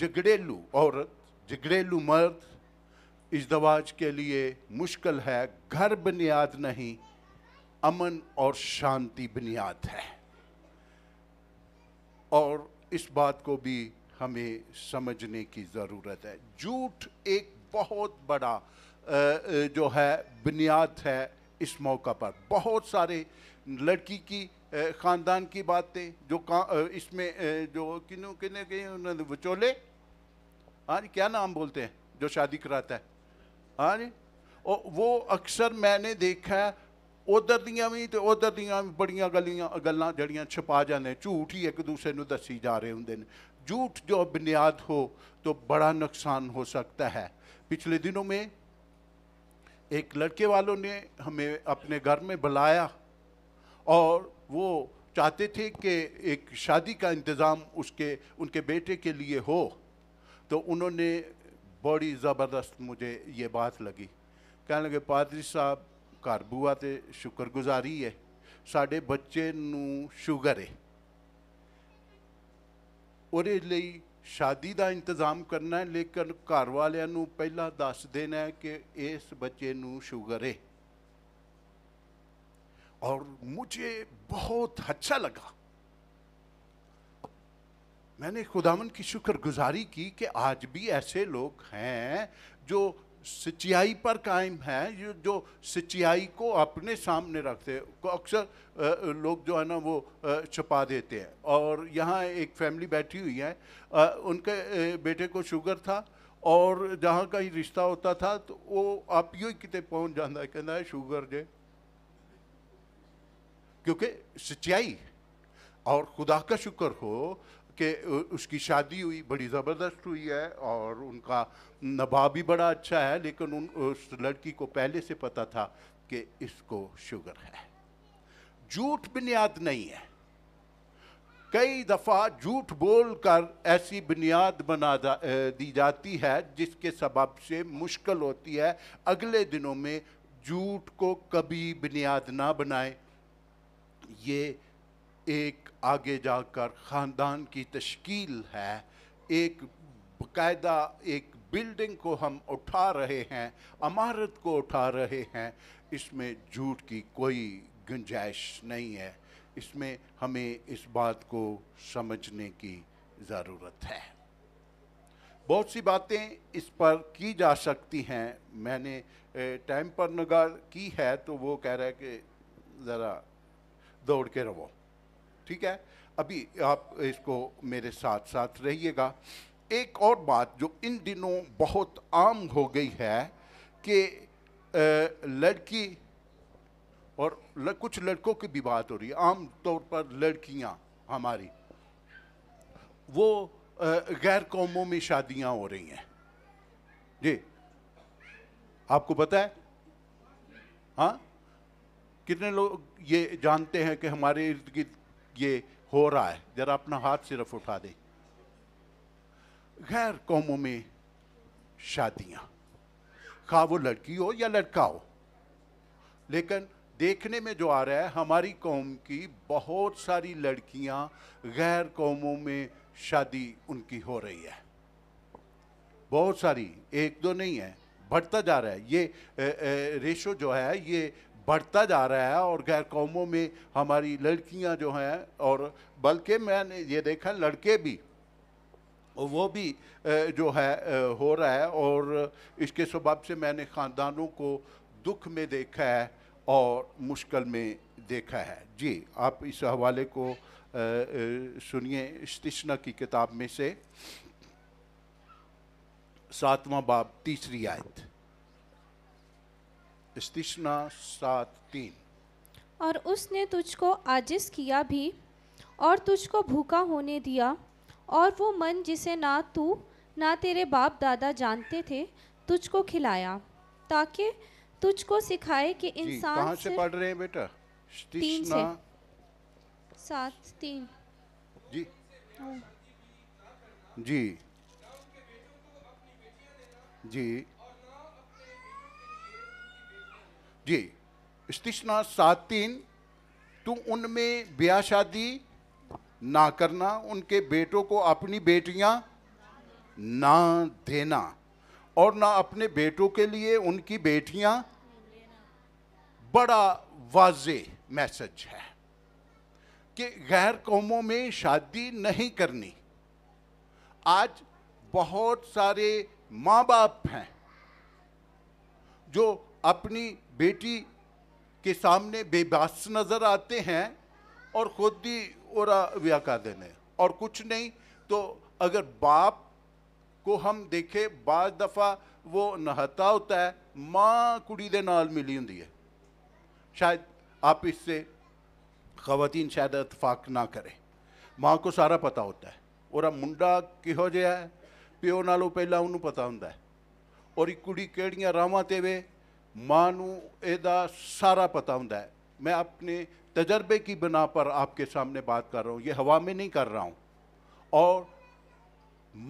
झगड़ेलू औरत झगड़ेलू मर्द इस दवाज के लिए मुश्किल है घर बुनियाद नहीं अमन और शांति बुनियाद है और इस बात को भी हमें समझने की ज़रूरत है झूठ एक बहुत बड़ा जो है बुनियाद है इस मौका पर बहुत सारे लड़की की ख़ानदान की बातें जो इसमें जो किनों किने गए उन्होंने विचोले हाँ जी क्या नाम बोलते हैं जो शादी कराता है हाँ जी और वो अक्सर मैंने देखा है उधर दियाँ भी तो उधर दियाँ भी बड़िया गलियाँ गल् ਜਿਹੜੀਆਂ ਛਪਾ जाने झूठ ही एक दूसरे को दसी जा रहे होंगे झूठ जो बुनियाद हो तो बड़ा नुकसान हो सकता है पिछले दिनों में एक लड़के वालों ने हमें अपने घर में बुलाया और वो चाहते थे कि एक शादी का इंतज़ाम उसके उनके बेटे के लिए हो तो उन्होंने बड़ी ज़बरदस्त मुझे ये बात लगी कहने लगे पादरी साहब ਘਰ ਬੂਆ ਤੇ ਸ਼ੁਕਰਗੁਜ਼ਾਰੀ ਹੈ ਸਾਡੇ ਬੱਚੇ ਨੂੰ ਸ਼ੂਗਰ ਹੈ ਉਹਦੇ ਲਈ ਸ਼ਾਦੀ ਦਾ ਇੰਤਜ਼ਾਮ ਕਰਨਾ ਹੈ ਲੇਕਿਨ ਘਰ ਵਾਲਿਆਂ ਨੂੰ ਪਹਿਲਾਂ ਦੱਸ ਦੇਣਾ ਹੈ ਕਿ ਇਸ ਬੱਚੇ ਨੂੰ ਸ਼ੂਗਰ ਹੈ ਔਰ ਮੈਨੂੰ ਬਹੁਤ ਅੱਛਾ ਲੱਗਾ ਮੈਨੇ ਖੁਦਾਵੰਦ ਕੀ ਸ਼ੁਕਰਗੁਜ਼ਾਰੀ ਕੀ ਕਿ ਅੱਜ ਵੀ ਐਸੇ ਲੋਕ ਹੈ ਜੋ सच्चाई पर कायम है ये जो सच्चाई को अपने सामने रखते हैं अक्सर लोग जो है ना वो छुपा देते हैं और यहाँ एक फैमिली बैठी हुई है उनके बेटे को शुगर था और जहाँ का ही रिश्ता होता था तो वो आप यो कितने पहुँच जाता है कहना है शुगर जे क्योंकि सच्चाई और खुदा का शुक्र हो कि उसकी शादी हुई बड़ी ज़बरदस्त हुई है और उनका नभा भी बड़ा अच्छा है लेकिन उन उस लड़की को पहले से पता था कि इसको शुगर है झूठ बुनियाद नहीं है कई दफ़ा झूठ बोल कर ऐसी बुनियाद बना दी जाती है जिसके सबब से मुश्किल होती है अगले दिनों में झूठ को कभी बुनियाद ना बनाए ये एक आगे जाकर ख़ानदान की तश्कील है एक बायदा एक बिल्डिंग को हम उठा रहे हैं अमारत को उठा रहे हैं इसमें झूठ की कोई गुंजाइश नहीं है इसमें हमें इस बात को समझने की ज़रूरत है बहुत सी बातें इस पर की जा सकती हैं मैंने टाइम पर नगार की है तो वो कह रहा है कि ज़रा दौड़ के रहो ठीक है अभी आप इसको मेरे साथ साथ रहिएगा एक और बात जो इन दिनों बहुत आम हो गई है कि लड़की और कुछ लड़कों की भी बात हो रही है आम तौर पर लड़कियां हमारी वो गैर कौमों में शादियां हो रही हैं जी आपको पता है हाँ कितने लोग ये जानते हैं कि हमारे इर्द गिर्द ये हो रहा है जरा अपना हाथ सिर्फ उठा दे गैर कौमों में शादियां खा वो लड़की हो या लड़का हो लेकिन देखने में जो आ रहा है हमारी कौम की बहुत सारी लड़कियां गैर कौमों में शादी उनकी हो रही है बहुत सारी एक दो नहीं है बढ़ता जा रहा है ये रेशो जो है ये बढ़ता जा रहा है और गैर कौमों में हमारी लड़कियां जो हैं और बल्कि मैंने ये देखा लड़के भी वो भी जो है हो रहा है और इसके सबब से मैंने ख़ानदानों को दुख में देखा है और मुश्किल में देखा है जी आप इस हवाले को सुनिए स्तिशना की किताब में से सातवां बाब तीसरी आयत स्तिष्णा सात तीन और उसने तुझको आजिस किया भी और तुझको भूखा होने दिया और वो मन जिसे ना तू ना तेरे बाप दादा जानते थे तुझको खिलाया ताकि तुझको सिखाए कि इंसान कहाँ से पढ़ रहे हैं बेटा तीन से सात तीन जी हाँ। जी जी जी स्तिष्णा सात तीन तो उनमें ब्याह शादी ना करना उनके बेटों को अपनी बेटियां ना देना और ना अपने बेटों के लिए उनकी बेटियां बड़ा वाज मैसेज है कि गैर कौमों में शादी नहीं करनी आज बहुत सारे माँ बाप हैं जो अपनी बेटी के सामने बेबास नजर आते हैं और खुद भी ओरा व्याह कर देने और कुछ नहीं तो अगर बाप को हम देखे बार दफ़ा वो नहाता होता है माँ कुड़ी दे नाल मिली होंगी है शायद आप इससे खातन शायद इतफाक ना करें माँ को सारा पता होता है और मुंडा किहो जहा है प्यो नो पहला उन्होंने पता होंगे और एक कुड़ी कड़ियाँ राहवा वे माँ ਨੂੰ सारा पता हूँ मैं अपने तजर्बे की बिना पर आपके सामने बात कर रहा हूँ ये हवा में नहीं कर रहा हूँ और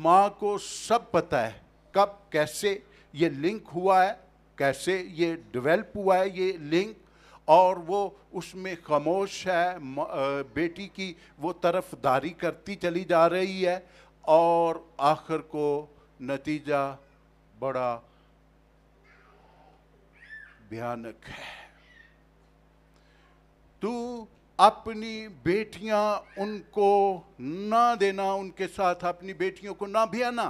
माँ को सब पता है कब कैसे ये लिंक हुआ है कैसे ये डेवलप हुआ है ये लिंक और वो उसमें खामोश है बेटी की वो तरफदारी करती चली जा रही है और आखिर को नतीजा बड़ा भयानक है तू अपनी बेटियां उनको ना देना उनके साथ अपनी बेटियों को ना ब्याना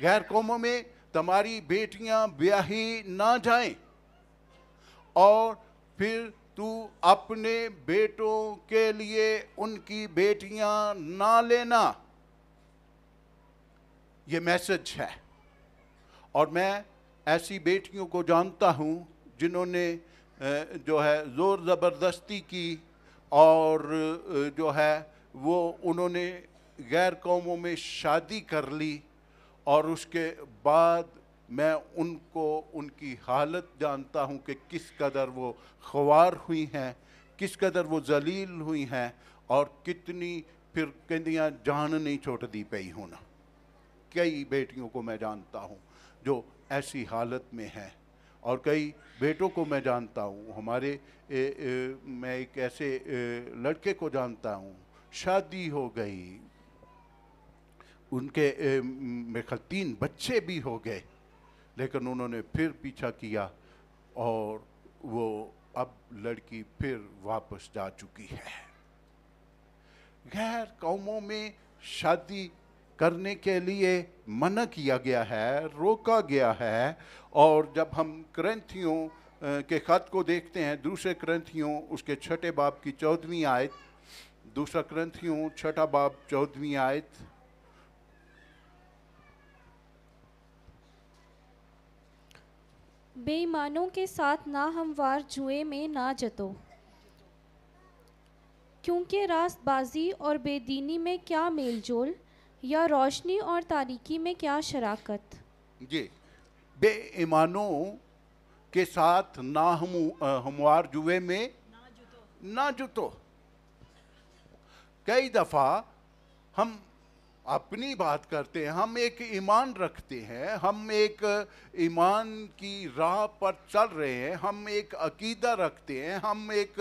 गैर कौमों में तुम्हारी बेटियां ब्याही ना जाएं और फिर तू अपने बेटों के लिए उनकी बेटियां ना लेना ये मैसेज है और मैं ऐसी बेटियों को जानता हूँ जिन्होंने जो है ज़ोर ज़बरदस्ती की और जो है वो उन्होंने गैर कौमों में शादी कर ली और उसके बाद मैं उनको उनकी हालत जानता हूँ कि किस कदर वो ख्वार हुई हैं किस कदर वो जलील हुई हैं और कितनी फिर कहियाँ जान नहीं छोड़ दी पई हूँ कई बेटियों को मैं जानता हूँ जो ऐसी हालत में हैं और कई बेटों को मैं जानता हूँ हमारे ए, ए, मैं एक ऐसे ए, लड़के को जानता हूँ शादी हो गई उनके मेरे ख्याल तीन बच्चे भी हो गए लेकिन उन्होंने फिर पीछा किया और वो अब लड़की फिर वापस जा चुकी है गैर कौमों में शादी करने के लिए मना किया गया है रोका गया है और जब हम ग्रंथियों के खत को देखते हैं दूसरे ग्रंथियों उसके छठे बाप की चौदहवीं आयत दूसरा ग्रंथियों छठा बाप चौदहवीं आयत बेईमानों के साथ ना हमवार जुए में ना जतो क्योंकि रास्तबाजी और बेदीनी में क्या मेलजोल या रोशनी और तारीकी में क्या शराकत जी बेईमानों के साथ ना हम हमवार जुए में ना जुतो कई दफ़ा हम अपनी बात करते हैं हम एक ईमान रखते हैं हम एक ईमान की राह पर चल रहे हैं हम एक अकीदा रखते हैं हम एक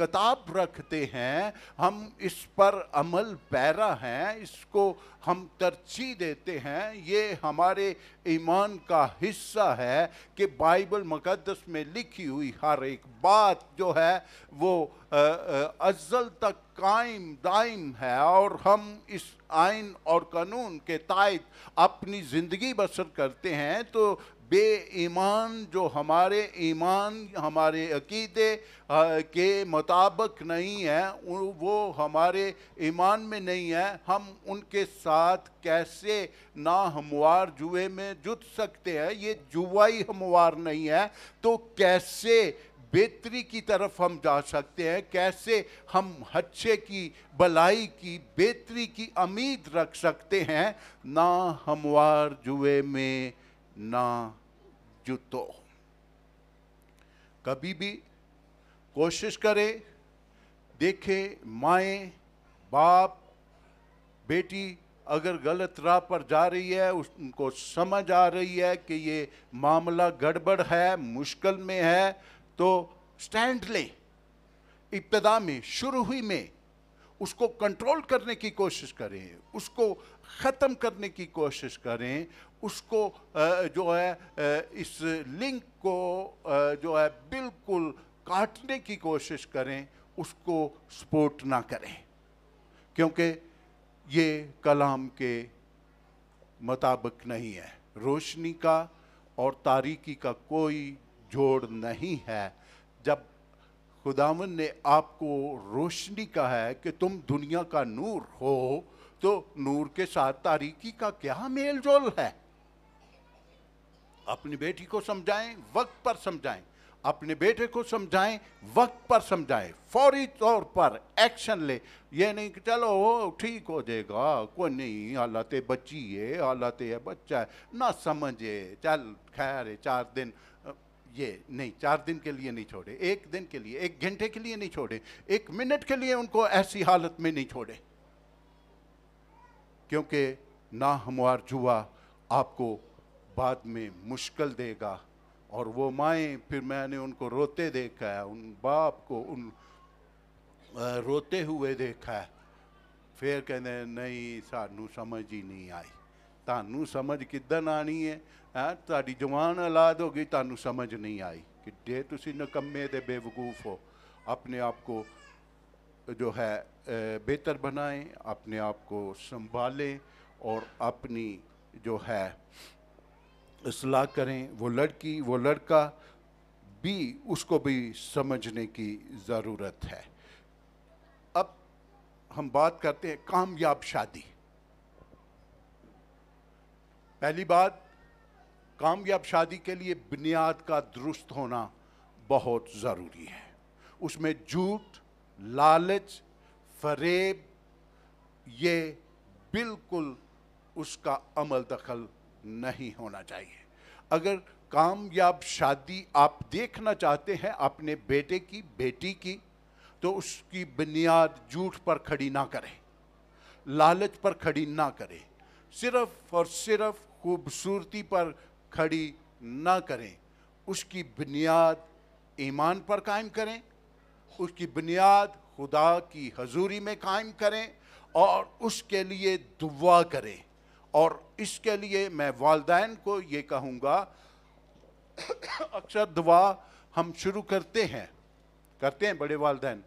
किताब रखते हैं हम इस पर अमल पैरा हैं इसको हम तरची देते हैं ये हमारे ईमान का हिस्सा है कि बाइबल मुकदस में लिखी हुई हर एक बात जो है वो अजल तक कायम दायम है और हम इस आइन और कानून के तहत अपनी ज़िंदगी बसर करते हैं तो बे ईमान जो हमारे ईमान हमारे अकीदे के मुताबिक नहीं है वो हमारे ईमान में नहीं है हम उनके साथ कैसे ना हमवार जुए में जुट सकते हैं ये जुआ ही हमवार नहीं है तो कैसे बेहतरी की तरफ हम जा सकते हैं कैसे हम अच्छे की भलाई की बेहतरी की उम्मीद रख सकते हैं ना हमवार जुए में ना जुतो कभी भी कोशिश करें देखें माए बाप बेटी अगर गलत राह पर जा रही है उनको समझ आ रही है कि ये मामला गड़बड़ है मुश्किल में है तो स्टैंड ले इब्तदा में शुरू हुई में उसको कंट्रोल करने की कोशिश करें उसको ख़त्म करने की कोशिश करें उसको जो है इस लिंक को जो है बिल्कुल काटने की कोशिश करें उसको सपोर्ट ना करें क्योंकि ये कलाम के मुताबिक नहीं है रोशनी का और तारीकी का कोई जोड़ नहीं है जब खुदावन ने आपको रोशनी कहा है कि तुम दुनिया का नूर हो तो नूर के साथ तारीकी का क्या मेल जोल है अपनी बेटी को समझाएं वक्त पर समझाएं अपने बेटे को समझाएं वक्त पर समझाएं फौरी तौर पर एक्शन ले ये नहीं कि चलो ठीक हो जाएगा कोई नहीं हालत बच्ची है हालत है बच्चा है ना समझे चल खैर चार दिन ये नहीं चार दिन के लिए नहीं छोड़े एक दिन के लिए एक घंटे के लिए नहीं छोड़े एक मिनट के लिए उनको ऐसी हालत में नहीं छोड़े क्योंकि ना हमवार जुआ आपको बाद में मुश्किल देगा और वो माएँ फिर मैंने उनको रोते देखा है उन बाप को उन रोते हुए देखा है फिर कहते नहीं सानू समझ ही नहीं आई तानू समझ किदन आनी है ਹੈ ਤੁਹਾਡੀ ਜਵਾਨ ਔਲਾਦ ਹੋ तू समझ नहीं आई कि जे तुम ਤੁਸੀਂ ਨਕੰਮੇ ਤੇ अपने आप को जो है बेहतर बनाएं अपने आप को संभालें और अपनी जो है असलाह करें वो लड़की वो लड़का भी उसको भी समझने की ज़रूरत है अब हम बात करते हैं कामयाब शादी पहली बात कामयाब शादी के लिए बुनियाद का दुरुस्त होना बहुत ज़रूरी है उसमें झूठ लालच फरेब ये बिल्कुल उसका अमल दखल नहीं होना चाहिए अगर कामयाब शादी आप देखना चाहते हैं अपने बेटे की बेटी की तो उसकी बुनियाद झूठ पर खड़ी ना करें लालच पर खड़ी ना करें सिर्फ और सिर्फ खूबसूरती पर खड़ी ना करें उसकी बुनियाद ईमान पर कायम करें उसकी बुनियाद खुदा की हजूरी में कायम करें और उसके लिए दुआ करें और इसके लिए मैं वालदेन को ये कहूँगा अक्सर दुआ हम शुरू करते हैं करते हैं बड़े वालदेन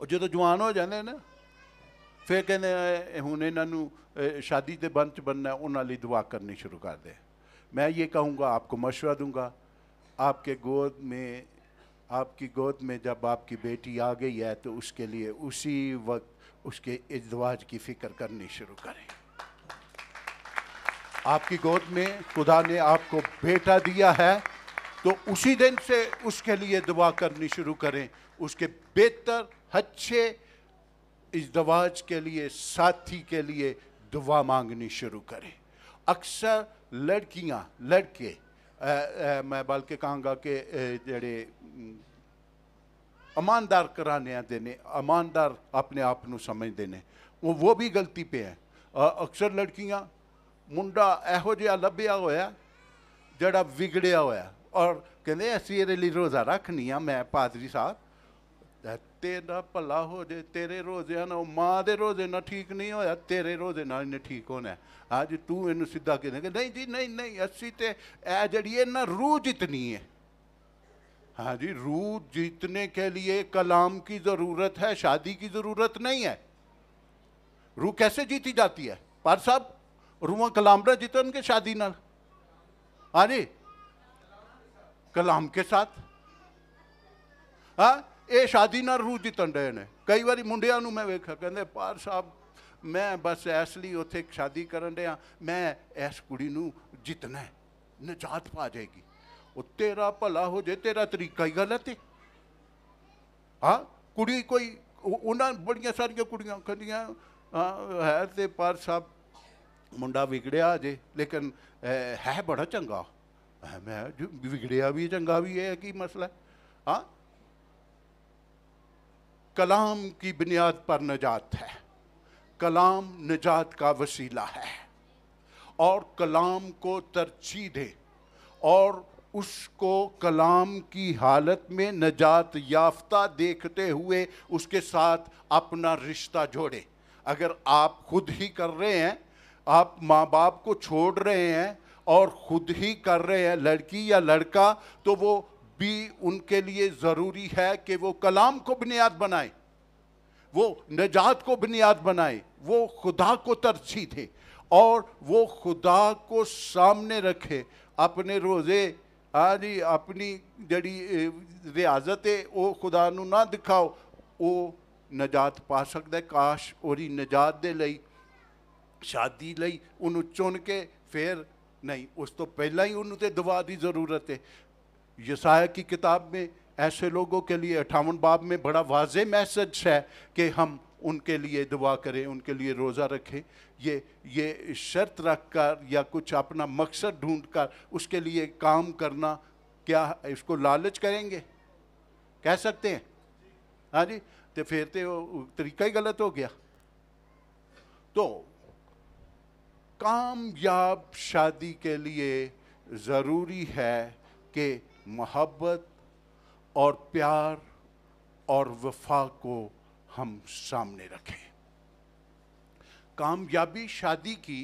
और जो तो जवान हो जाते ना फिर कहते हूँ इन्हों शादी के बंच बनना उन्होंने दुआ करनी शुरू कर दे मैं ये कहूँगा आपको मशवरा दूंगा आपके गोद में आपकी गोद में जब आपकी बेटी आ गई है तो उसके लिए उसी वक्त उसके इजवाज की फ़िक्र करनी शुरू करें आपकी गोद में खुदा ने आपको बेटा दिया है तो उसी दिन से उसके लिए दुआ करनी शुरू करें उसके बेहतर अच्छे इजवाज के लिए साथी के लिए दुआ मांगनी शुरू करें ਅਕਸਰ ਲੜਕੀਆਂ ਲੜਕੇ ਮੈਂ ਬਲਕਿ ਕਹਾਂਗਾ ਕਿ ਜਿਹੜੇ ਇਮਾਨਦਾਰ ਕਰਾਨਿਆਂ ਦੇ ਨੇ ਇਮਾਨਦਾਰ ਆਪਣੇ ਆਪ ਨੂੰ ਸਮਝਦੇ ਨੇ ਉਹ ਉਹ ਵੀ ਗਲਤੀ ਪਿਆ ਹੈ ਅਕਸਰ ਲੜਕੀਆਂ ਮੁੰਡਾ ਇਹੋ ਜਿਹਾ ਲੱਭਿਆ ਹੋਇਆ ਜਿਹੜਾ ਵਿਗੜਿਆ ਹੋਇਆ ਔਰ ਕਹਿੰਦੇ ਅਸੀਂ ਇਹਦੇ ਲਈ ਰੋਜ਼ਾ ਰੱਖਨੀ ਆ ਮੈਂ ਪਾਦਰੀ ਸਾਹਿਬ तेरा भला हो जाए तेरे रोजे ना माँ के रोजे ना ठीक नहीं होया तेरे रोजे ना इन्हें ठीक होना है अज तू इन सीधा कि नहीं जी नहीं नहीं असी तो ऐ जड़ी ना रूह जितनी है हाँ जी रूह जीतने के लिए कलाम की जरूरत है शादी की जरूरत नहीं है रूह कैसे जीती जाती है पर साहब रूह कलाम रहा जीतन के शादी न हाँ जी कलाम के साथ हाँ ਇਹ ਸ਼ਾਦੀ ਨਾਲ ਰੂਹ ਜਿੱਤਣਦੇ ਨੇ ਕਈ ਵਾਰੀ ਮੁੰਡਿਆਂ ਨੂੰ ਮੈਂ ਵੇਖਿਆ ਕਹਿੰਦੇ ਪਾਰ ਸਾਹਿਬ ਮੈਂ ਬਸ ਐਸ ਲਈ ਉੱਥੇ ਸ਼ਾਦੀ ਕਰਨ ਦੇ ਆ ਮੈਂ ਐਸ ਕੁੜੀ ਨੂੰ ਜਿੱਤਣਾ ਨਜਾਤ ਪਾ ਜਾਏਗੀ ਉਹ ਤੇਰਾ ਭਲਾ ਹੋ ਜੇ ਤੇਰਾ ਤਰੀਕਾ ਹੀ ਗਲਤ ਹੈ ਹਾਂ ਕੁੜੀ ਕੋਈ ਉਹਨਾਂ ਬੜੀਆਂ ਸਾਰੀਆਂ ਕੁੜੀਆਂ ਕਹਿੰਦੀਆਂ ਹੈ ਤੇ ਪਰ ਸਾਹਿਬ ਮੁੰਡਾ ਵਿਗੜਿਆ ਜੇ ਲੇਕਿਨ ਹੈ ਬੜਾ ਚੰਗਾ ਮੈਂ ਵਿਗੜਿਆ ਵੀ ਚੰਗਾ ਵੀ ਇਹ ਕੀ ਮਸਲਾ ਹਾਂ कलाम की बुनियाद पर निजात है कलाम निजात का वसीला है और कलाम को तरजीह दें और उसको कलाम की हालत में नजात याफ्ता देखते हुए उसके साथ अपना रिश्ता जोड़ें अगर आप खुद ही कर रहे हैं आप माँ बाप को छोड़ रहे हैं और खुद ही कर रहे हैं लड़की या लड़का तो वो भी उनके लिए ज़रूरी है कि वो कलाम को बुनियाद बनाए वो नजात को बुनियाद बनाए वो खुदा को तरसी थे और वो खुदा को सामने रखे अपने रोज़े ਹਾਂ ਜੀ ਆਪਣੀ ਜਿਹੜੀ ਰਿਆਜ਼ਤ ਹੈ ਉਹ ਖੁਦਾ ਨੂੰ ਨਾ ਦਿਖਾਓ ਉਹ ਨਜਾਤ ਪਾ ਸਕਦਾ ਕਾਸ਼ ਉਹਦੀ ਨਜਾਤ ਦੇ ਲਈ ਸ਼ਾਦੀ ਲਈ ਉਹਨੂੰ ਚੁਣ ਕੇ ਫਿਰ ਨਹੀਂ ਉਸ ਤੋਂ ਪਹਿਲਾਂ ਹੀ ਉਹਨੂੰ ਤੇ ਦਵਾ ਦੀ ਜ਼ਰੂਰਤ ਹੈ यसाया की किताब में ऐसे लोगों के लिए अठावन बाब में बड़ा वाज मैसेज है कि हम उनके लिए दुआ करें उनके लिए रोज़ा रखें ये ये शर्त रख कर या कुछ अपना मकसद ढूंढ कर उसके लिए काम करना क्या इसको लालच करेंगे कह सकते हैं हाँ जी तो फिर तो तरीका ही गलत हो गया तो कामयाब शादी के लिए ज़रूरी है कि मोहब्बत और प्यार और वफा को हम सामने रखें कामयाबी शादी की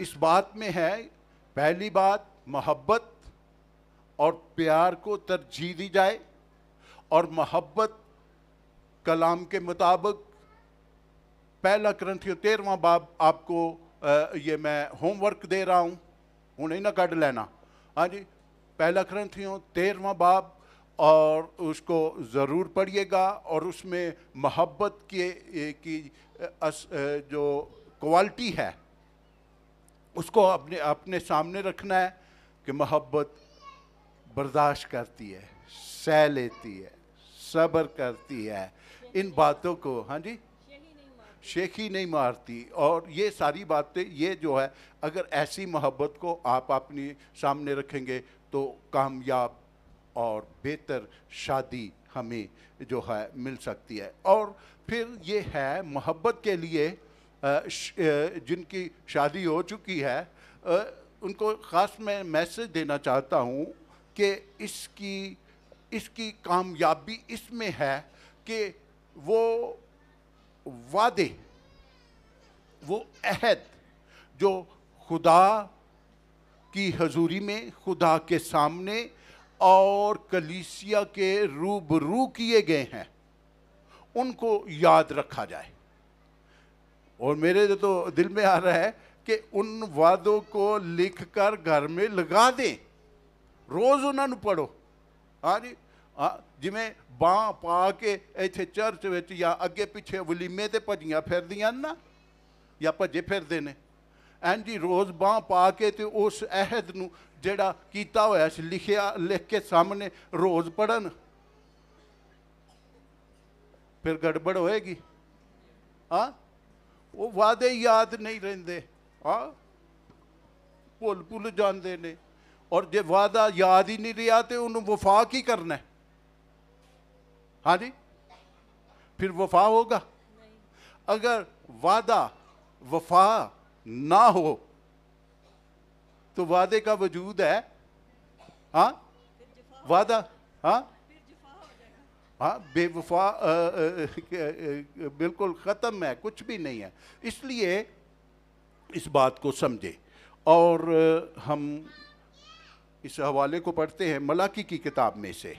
इस बात में है पहली बात मोहब्बत और प्यार को तरजीह दी जाए और मोहब्बत कलाम के मुताबिक पहला ग्रंथ तेरवा बाब आपको ये मैं होमवर्क दे रहा हूँ उन्हें ना कट लेना हाँ जी पहला ग्रंथियों तेरवा बाब और उसको ज़रूर पढ़िएगा और उसमें मोहब्बत के की अस, जो क्वालिटी है उसको अपने अपने सामने रखना है कि मोहब्बत बर्दाश्त करती है सह लेती है सब्र करती है इन बातों को हाँ जी शेखी नहीं मारती और ये सारी बातें ये जो है अगर ऐसी मोहब्बत को आप अपने सामने रखेंगे तो कामयाब और बेहतर शादी हमें जो है मिल सकती है और फिर ये है मोहब्बत के लिए जिनकी शादी हो चुकी है उनको ख़ास मैं मैसेज देना चाहता हूँ कि इसकी इसकी कामयाबी इसमें है कि वो वादे वो अहद जो खुदा की हजूरी में खुदा के सामने और कलीसिया के रूबरू किए गए हैं उनको याद रखा जाए और मेरे तो दिल में आ रहा है कि उन वादों को लिखकर घर में लगा दें रोज़ उन्होंने पढ़ो हाँ जी हाँ, जिमें ਜਿਵੇਂ पा के इतने चर्च ਚਰਚ या अगे पिछे वलीमे तो ਤੇ फिर ਫਿਰਦੀਆਂ ना या भजे फिरते हैं ਐਂਦੀ ਰੋਜ਼ ਬਾਹ ਪਾ ਕੇ ਤੇ ਉਸ ਅਹਿਦ ਨੂੰ ਜਿਹੜਾ ਕੀਤਾ ਹੋਇਆ ਸੀ ਲਿਖਿਆ ਲਿਖ ਕੇ ਸਾਹਮਣੇ ਰੋਜ਼ ਪੜਨ ਫਿਰ ਗੜਬੜ ਹੋਏਗੀ ਹਾਂ ਉਹ ਵਾਦੇ ਯਾਦ ਨਹੀਂ ਰਹਿੰਦੇ ਹਾਂ ਭੁੱਲ ਭੁੱਲ ਜਾਂਦੇ ਨੇ ਔਰ ਜੇ ਵਾਦਾ ਯਾਦ ਹੀ ਨਹੀਂ ਰਿਹਾ ਤੇ ਉਹਨੂੰ ਵਫਾ ਕੀ ਕਰਨਾ ਹਾਂਜੀ ਫਿਰ ਵਫਾ ਹੋਗਾ ਅਗਰ ਵਾਦਾ ਵਫਾ ना हो तो वादे का वजूद है हाँ वादा हाँ हाँ बेवफा बिल्कुल ख़त्म है कुछ भी नहीं है इसलिए इस बात को समझे और हम इस हवाले को पढ़ते हैं मलाकी की किताब में से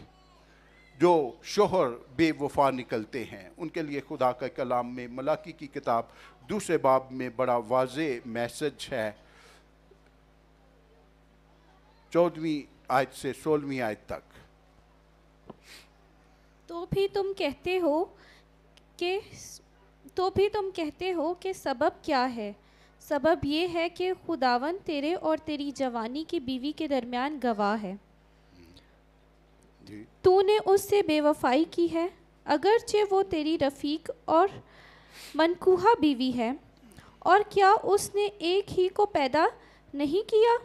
जो शोहर बेवफा निकलते हैं उनके लिए खुदा का कलाम में मलाकी की किताब दूसरे बाब में बड़ा वाज मैसेज है चौदहवीं आयत से सोलहवीं आयत तक तो भी तुम कहते हो कि तो भी तुम कहते हो कि सबब क्या है सबब यह है कि खुदावन तेरे और तेरी जवानी की बीवी के दरमियान गवाह है तूने उससे बेवफाई की है अगरचे वो तेरी रफ़ीक और मनकूहा बीवी है और क्या उसने एक ही को पैदा नहीं किया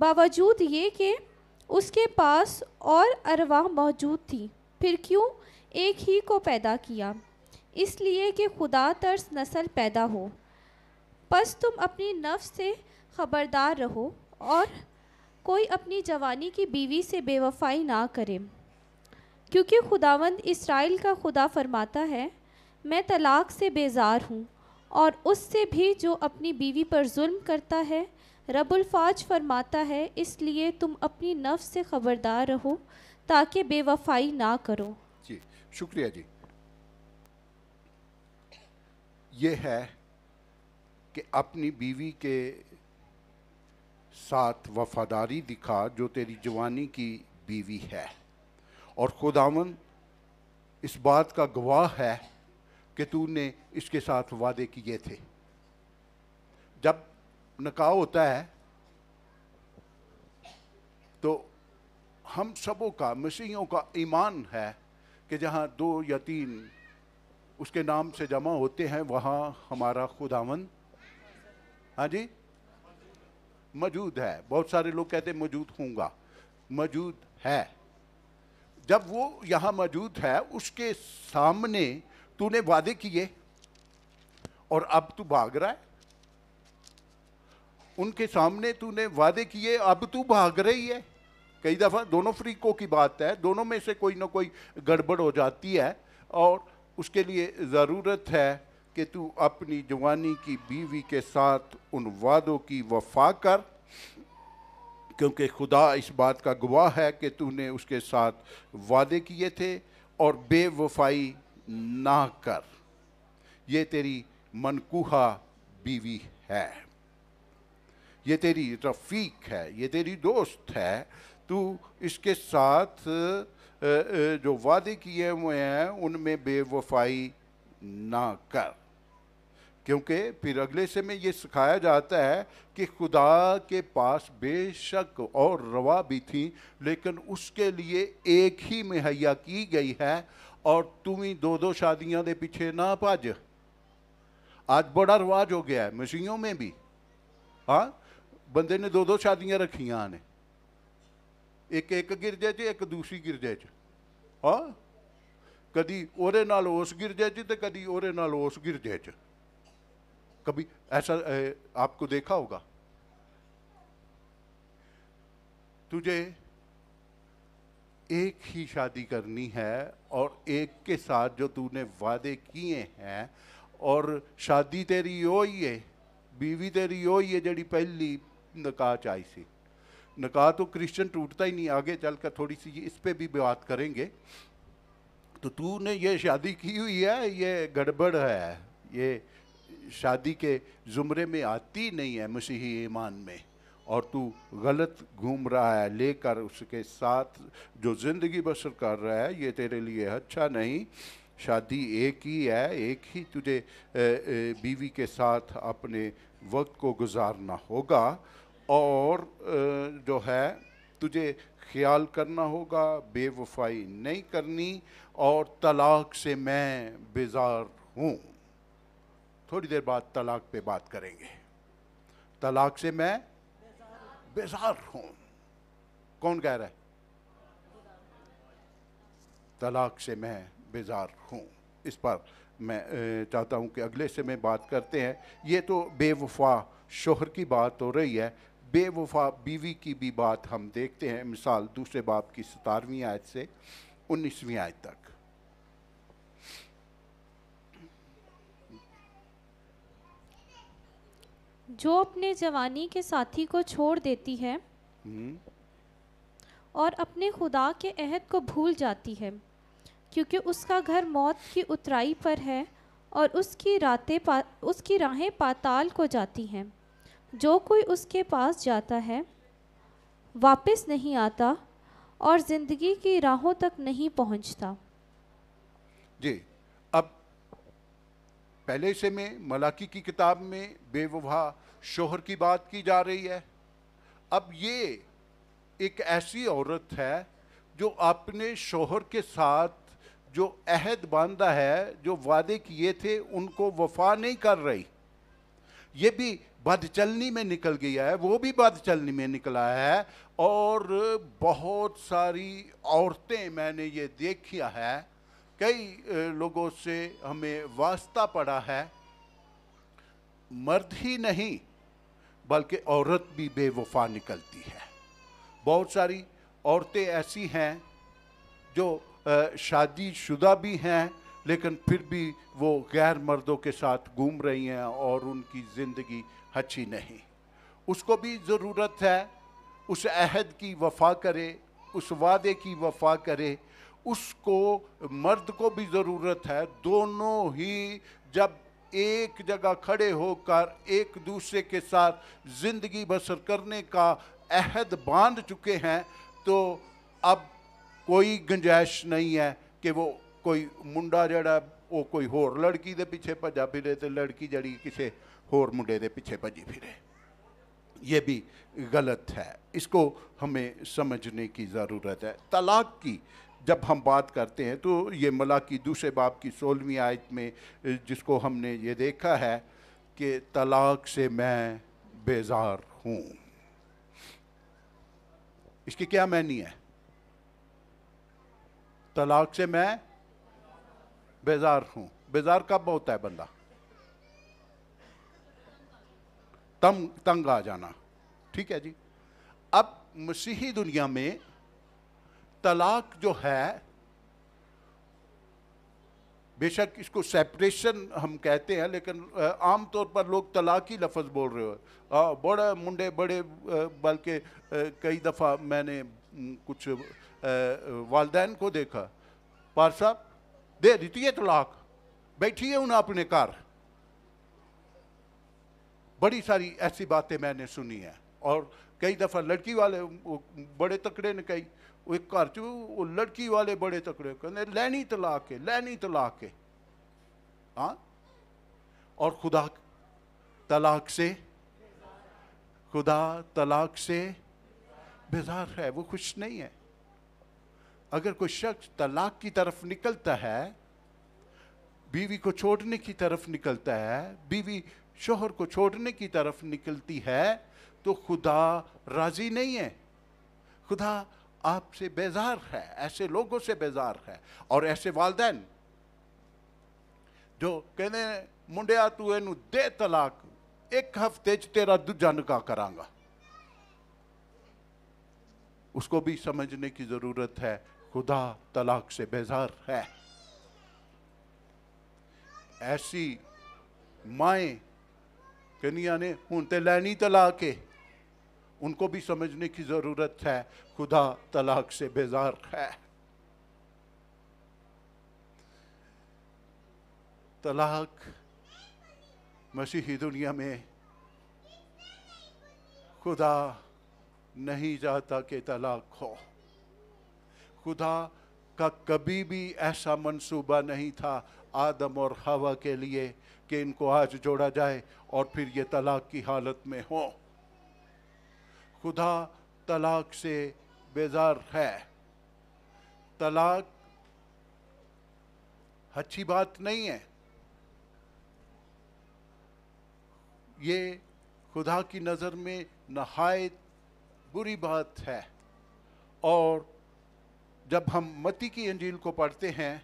बावजूद ये कि उसके पास और अरवाह मौजूद थी फिर क्यों एक ही को पैदा किया इसलिए कि खुदा तर्स नस्ल पैदा हो बस तुम अपनी नफ्स से ख़बरदार रहो और कोई अपनी जवानी की बीवी से बेवफाई ना करे क्योंकि खुदावंद इसराइल का खुदा फरमाता है मैं तलाक से बेजार हूँ और उससे भी जो अपनी बीवी पर जुल्म करता है रबुल्फाज फरमाता है इसलिए तुम अपनी नफ्स से ख़बरदार रहो ताकि बेवफाई ना करो जी शुक्रिया जी ये है कि अपनी बीवी के साथ वफादारी दिखा जो तेरी जवानी की बीवी है और खुदावन इस बात का गवाह है कि तूने इसके साथ वादे किए थे जब नकाह होता है तो हम सबों का मसीहों का ईमान है कि जहाँ दो या तीन उसके नाम से जमा होते हैं वहाँ हमारा खुदावन हाँ जी मौजूद है बहुत सारे लोग कहते हैं मौजूद होंगे मौजूद है जब वो यहाँ मौजूद है उसके सामने तूने वादे किए और अब तू भाग रहा है उनके सामने तूने वादे किए अब तू भाग रही है कई दफ़ा दोनों फ्रीकों की बात है दोनों में से कोई ना कोई गड़बड़ हो जाती है और उसके लिए ज़रूरत है कि तू अपनी जवानी की बीवी के साथ उन वादों की वफा कर क्योंकि खुदा इस बात का गवाह है कि तूने उसके साथ वादे किए थे और बेवफाई ना कर ये तेरी मनकूहा बीवी है ये तेरी रफ़ीक है ये तेरी दोस्त है तू इसके साथ जो वादे किए हुए हैं उनमें बेवफाई ना कर क्योंकि फिर अगले से में ये सिखाया जाता है कि खुदा के पास बेशक और रवा भी थी लेकिन उसके लिए एक ही मुहैया की गई है और तुम ही दो दो शादियां दे पीछे ना भज आज बड़ा रिवाज हो गया है मसीहों में भी हाँ बंदे ने दो दो शादियां रखिया ने एक एक गिरजे च एक दूसरी गिरजे च हाँ कदी ओरे उस गिरजे च तो कदी और उस गिरजे च कभी ऐसा आपको देखा होगा तुझे एक ही शादी करनी है और एक के साथ जो तूने वादे किए हैं और शादी तेरी ओ ही है बीवी तेरी ओ ही है जड़ी पहली नकाह चाई सी नकाह तो क्रिश्चियन टूटता ही नहीं आगे चल कर थोड़ी सी इस पर भी बात करेंगे तो तूने ये शादी की हुई है ये गड़बड़ है ये शादी के ज़ुमरे में आती नहीं है मसीही ईमान में और तू गलत घूम रहा है लेकर उसके साथ जो ज़िंदगी बसर कर रहा है ये तेरे लिए अच्छा नहीं शादी एक ही है एक ही तुझे बीवी के साथ अपने वक्त को गुजारना होगा और जो है तुझे ख्याल करना होगा बेवफाई नहीं करनी और तलाक से मैं बेजार हूँ थोड़ी देर बाद तलाक पे बात करेंगे तलाक से मैं बेजार हूं कौन कह रहा है तलाक से मैं बेजार हूं इस पर मैं चाहता हूं कि अगले से मैं बात करते हैं ये तो बेवफा शोहर की बात हो रही है बेवफा बीवी की भी बात हम देखते हैं मिसाल दूसरे बाप की सतारवीं आयत से उन्नीसवीं आयत तक जो अपने जवानी के साथी को छोड़ देती है हम्म। और अपने खुदा के अहद को भूल जाती है क्योंकि उसका घर मौत की उतराई पर है और उसकी रातें पा उसकी राहें पाताल को जाती हैं जो कोई उसके पास जाता है वापस नहीं आता और ज़िंदगी की राहों तक नहीं पहुंचता जी पहले से में मलाकी की किताब में बेवफा शोहर की बात की जा रही है अब ये एक ऐसी औरत है जो अपने शोहर के साथ जो अहद बांधा है जो वादे किए थे उनको वफा नहीं कर रही ये भी बदचलनी में निकल गया है वो भी बदचलनी में निकला है और बहुत सारी औरतें मैंने ये देखिया है कई लोगों से हमें वास्ता पड़ा है मर्द ही नहीं बल्कि औरत भी बेवफा निकलती है बहुत सारी औरतें ऐसी हैं जो शादी शुदा भी हैं लेकिन फिर भी वो गैर मर्दों के साथ घूम रही हैं और उनकी ज़िंदगी अच्छी नहीं उसको भी ज़रूरत है उस अहद की वफा करे उस वादे की वफा करे उसको मर्द को भी ज़रूरत है दोनों ही जब एक जगह खड़े होकर एक दूसरे के साथ ज़िंदगी बसर करने का अहद बांध चुके हैं तो अब कोई गुंजाइश नहीं है कि वो कोई मुंडा जड़ा वो कोई होर लड़की के पीछे भजा फिरे तो लड़की जड़ी किसी होर मुंडे के पीछे भजी फिरे ये भी गलत है इसको हमें समझने की ज़रूरत है तलाक की जब हम बात करते हैं तो ये मला की दूसरे बाप की सोलहवीं आयत में जिसको हमने ये देखा है कि तलाक से मैं बेजार हूँ इसकी क्या मैनी है तलाक से मैं बेजार हूँ बेजार कब होता है बंदा तंग तंग आ जाना ठीक है जी अब मसीही दुनिया में तलाक जो है बेशक इसको सेपरेशन हम कहते हैं लेकिन आमतौर पर लोग तलाक ही लफज बोल रहे हो बड़ा मुंडे बड़े बल्कि कई दफ़ा मैंने कुछ वालदेन को देखा पार साहब दे देती है तलाक बैठी है उन्हें अपने कार बड़ी सारी ऐसी बातें मैंने सुनी हैं और कई दफ़ा लड़की वाले बड़े तकड़े ने कही ਉਹ घर च 'ਚ ਉਹ ਲੜਕੀ ਵਾਲੇ ਬੜੇ ਤਕੜੇ लैनी तलाक ਤਲਾਕ ਹੈ ਲੈਣੀ ਤਲਾਕ और खुदा तलाक से खुदा तलाक से बेजार है वो खुश नहीं है अगर कोई शख्स तलाक की तरफ निकलता है बीवी को छोड़ने की तरफ निकलता है बीवी शोहर को छोड़ने की तरफ निकलती है तो खुदा राजी नहीं है खुदा आपसे बेजार है ऐसे लोगों से बेजार है और ऐसे वालदेन जो कहने मुंडिया ਤੂੰ ਇਹਨੂੰ ਦੇ ਤਲਾਕ ਇੱਕ ਹਫਤੇ 'ਚ तेरा दूजा निका ਕਰਾਂਗਾ उसको भी समझने की जरूरत है खुदा तलाक से बेजार है ऐसी माए कनिया ने हूं तो लैनी तलाक है उनको भी समझने की ज़रूरत है खुदा तलाक से बेजार है तलाक मसीही दुनिया में खुदा नहीं चाहता कि तलाक हो खुदा का कभी भी ऐसा मंसूबा नहीं था आदम और हवा के लिए कि इनको आज जोड़ा जाए और फिर ये तलाक की हालत में हो खुदा तलाक से बेजार है तलाक अच्छी बात नहीं है ये खुदा की नज़र में नहायत बुरी बात है और जब हम मती की अंजील को पढ़ते हैं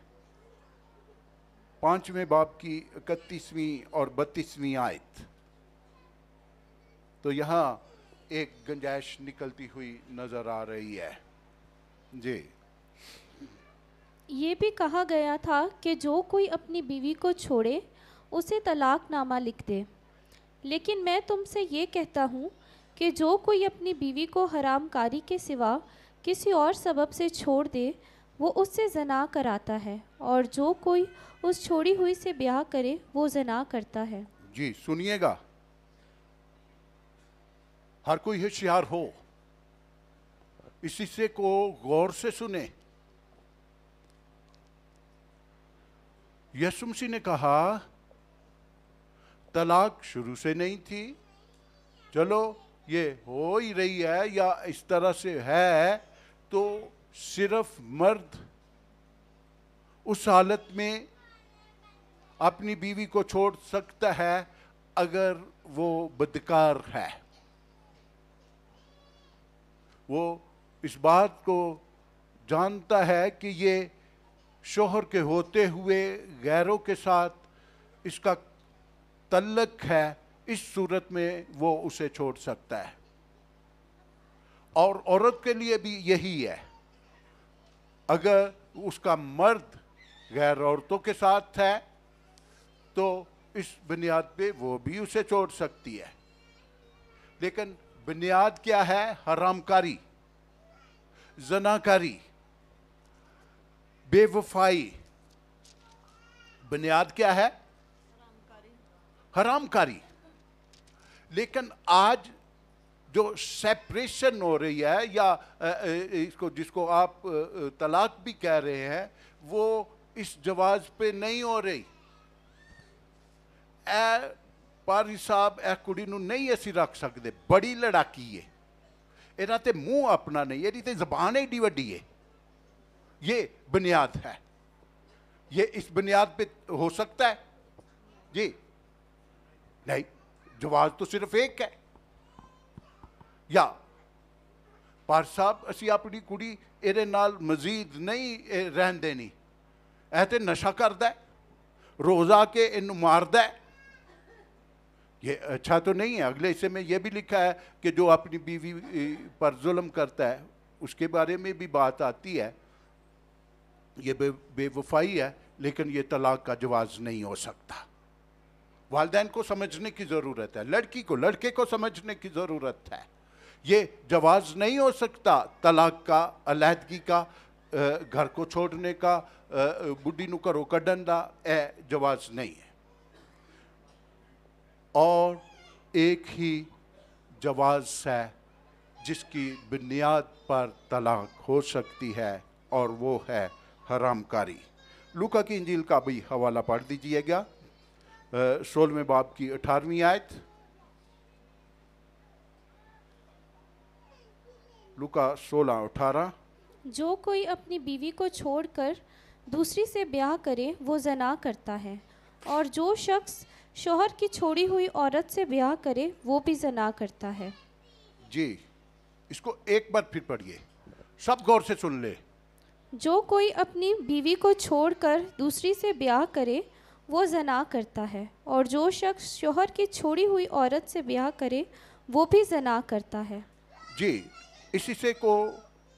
पांचवें बाप की इकतीसवीं और बत्तीसवीं आयत तो यहाँ एक गंजाइश निकलती हुई नजर आ रही है जी ये भी कहा गया था कि जो कोई अपनी बीवी को छोड़े उसे तलाकनामा लिख दे लेकिन मैं तुमसे ये कहता हूँ कि जो कोई अपनी बीवी को हरामकारी के सिवा किसी और सबब से छोड़ दे वो उससे जना कराता है और जो कोई उस छोड़ी हुई से ब्याह करे वो जना करता है जी सुनिएगा हर कोई होशियार हो इस हिस्से को गौर से सुने यशुमसी ने कहा तलाक शुरू से नहीं थी चलो ये हो ही रही है या इस तरह से है तो सिर्फ मर्द उस हालत में अपनी बीवी को छोड़ सकता है अगर वो बदकार है वो इस बात को जानता है कि ये शोहर के होते हुए गैरों के साथ इसका तल्लक है इस सूरत में वो उसे छोड़ सकता है और औरत के लिए भी यही है अगर उसका मर्द गैर औरतों के साथ है तो इस बुनियाद पे वो भी उसे छोड़ सकती है लेकिन बुनियाद क्या है हरामकारी जनाकारी बेवफाई बुनियाद क्या है हरामकारी लेकिन आज जो सेपरेशन हो रही है या इसको जिसको आप तलाक भी कह रहे हैं वो इस जवाज पे नहीं हो रही ਪਾਰੀ ਸਾਹਿਬ ਇਹ ਕੁੜੀ ਨੂੰ ਨਹੀਂ ਅਸੀਂ ਰੱਖ ਸਕਦੇ ਬੜੀ ਲੜਾਕੀ ਏ ਇਹਦਾ ਤੇ ਮੂੰਹ ਆਪਣਾ ਨਹੀਂ ਇਹਦੀ ਤੇ ਜ਼ਬਾਨ ਏਡੀ ਵੱਡੀ ਏ ਇਹ ਬੁਨਿਆਦ ਹੈ ਇਹ ਇਸ ਬੁਨਿਆਦ ਤੇ ਹੋ ਸਕਦਾ ਹੈ ਜੀ ਨਹੀਂ ਜਵਾਬ ਤਾਂ ਸਿਰਫ ਇੱਕ ਹੈ ਯਾ ਪਰ ਸਾਹਿਬ ਅਸੀਂ ਆਪਣੀ ਕੁੜੀ ਇਹਦੇ ਨਾਲ ਮਜ਼ੀਦ ਨਹੀਂ ਰਹਿਣ ਦੇਣੀ ਇਹ ਤੇ ਨਸ਼ਾ ਕਰਦਾ ਰੋਜ਼ਾ ਕੇ ਇਹਨੂੰ ਮਾਰਦਾ ये अच्छा तो नहीं है अगले हिस्से में ये भी लिखा है कि जो अपनी बीवी पर जुल्म करता है उसके बारे में भी बात आती है ये बे बेवफाई है लेकिन ये तलाक का जवाब नहीं हो सकता वालदेन को समझने की ज़रूरत है लड़की को लड़के को समझने की ज़रूरत है ये जवाब नहीं हो सकता तलाक का अलहदगी का घर को छोड़ने का बुढ़ी नुकरों का डंडा ए जवाब नहीं है और एक ही जवाज है जिसकी बुनियाद पर तलाक हो सकती है और वो है हरामकारी लुका की इंजील का भी हवाला पढ़ दीजिएगा सोलवें बाप की अठारहवीं आयत लुका सोलह अठारह जो कोई अपनी बीवी को छोड़कर दूसरी से ब्याह करे वो जना करता है और जो शख्स शोहर की छोड़ी हुई औरत से ब्याह करे वो भी जना करता है जी इसको एक बार फिर पढ़िए सब गौर से सुन ले जो कोई अपनी बीवी को छोड़कर दूसरी से ब्याह करे वो जना करता है और जो शख्स शोहर की छोड़ी हुई औरत से ब्याह करे वो भी जना करता है जी इस हिस्से को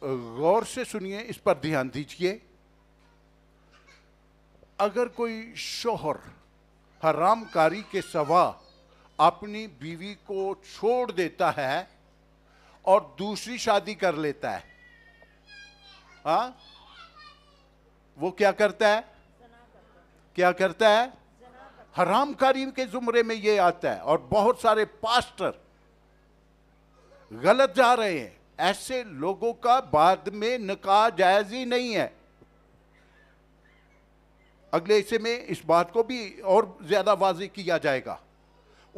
गौर से सुनिए इस पर ध्यान दीजिए अगर कोई शोहर हरामकारी के सवा अपनी बीवी को छोड़ देता है और दूसरी शादी कर लेता है आ? हाँ? वो क्या करता है क्या करता है हरामकारी के जुमरे में ये आता है और बहुत सारे पास्टर गलत जा रहे हैं ऐसे लोगों का बाद में निकाह जायज ही नहीं है अगले हिस्से में इस बात को भी और ज़्यादा वाजी किया जाएगा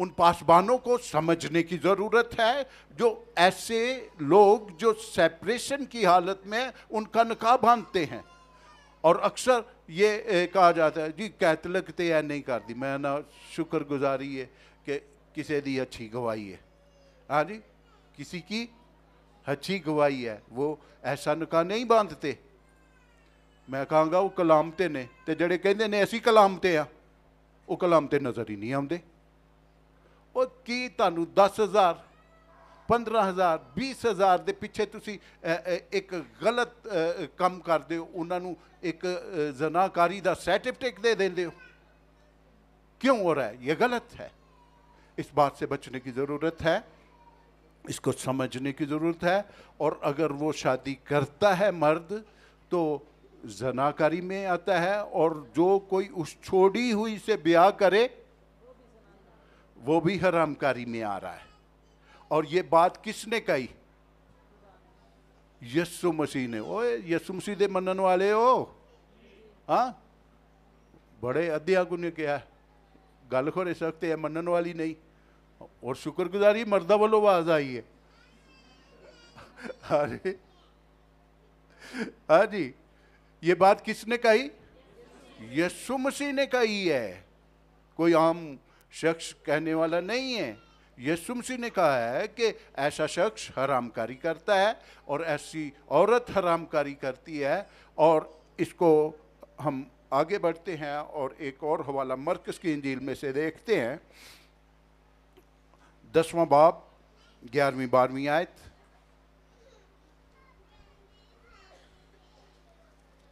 उन पासबानों को समझने की ज़रूरत है जो ऐसे लोग जो सेपरेशन की हालत में उनका नकाब बांधते हैं और अक्सर ये कहा जाता है जी कैतलक तो यह नहीं करती मैं ना शुक्र गुजारी है कि किसी की अच्छी गवाही है हाँ जी किसी की अच्छी गवाही है वो ऐसा नका नहीं बांधते ਮੈਂ ਕਹਾਂਗਾ ਉਹ ਕਲਾਮ ਤੇ ਨੇ ਤੇ ਜਿਹੜੇ ਕਹਿੰਦੇ ਨੇ ਅਸੀਂ ਕਲਾਮ ਤੇ ਆ ਉਹ ਕਲਾਮ ਤੇ ਨਜ਼ਰ ਹੀ ਨਹੀਂ ਆਉਂਦੇ ਉਹ ਕੀ ਤੁਹਾਨੂੰ 10000 15000 20000 ਦੇ ਪਿੱਛੇ ਤੁਸੀਂ ਇੱਕ ਗਲਤ ਕੰਮ ਕਰਦੇ ਹੋ ਉਹਨਾਂ ਨੂੰ ਇੱਕ ਜ਼ਨਾਕਾਰੀ ਦਾ ਸਰਟੀਫਿਕੇਟ ਦੇ ਦਿੰਦੇ ਹੋ ਹੋ ਰਿਹਾ ਹੈ ਇਹ ਗਲਤ ਹੈ ਇਸ ਬਾਤ ਸੇ ਬਚਨੇ ਕੀ ਜ਼ਰੂਰਤ ਹੈ ਇਸ ਕੋ ਸਮਝਨੇ ਕੀ ਜ਼ਰੂਰਤ ਹੈ ਔਰ ਅਗਰ ਉਹ ਸ਼ਾਦੀ ਕਰਤਾ ਹੈ ਮਰਦ ਤੋ जनाकारी में आता है और जो कोई उस छोड़ी हुई से ब्याह करे वो भी हरामकारी में आ रहा है और ये बात किसने कही यस्सु मसीह ने ओए यस्सु मसीह दे मनन वाले हो हाँ बड़े अध्यागु ने कहा गल खोरे सकते हैं मनन वाली नहीं और शुक्रगुजारी मर्दा वालों आवाज आई है अरे हाँ जी ये बात किसने कही यीशु मसीह ने कही है कोई आम शख्स कहने वाला नहीं है यीशु मसीह ने कहा है कि ऐसा शख्स हरामकारी करता है और ऐसी औरत हरामकारी करती है और इसको हम आगे बढ़ते हैं और एक और हवाला मरकस की इंजील में से देखते हैं दसवां बाब ग्यारहवीं बारहवीं आयत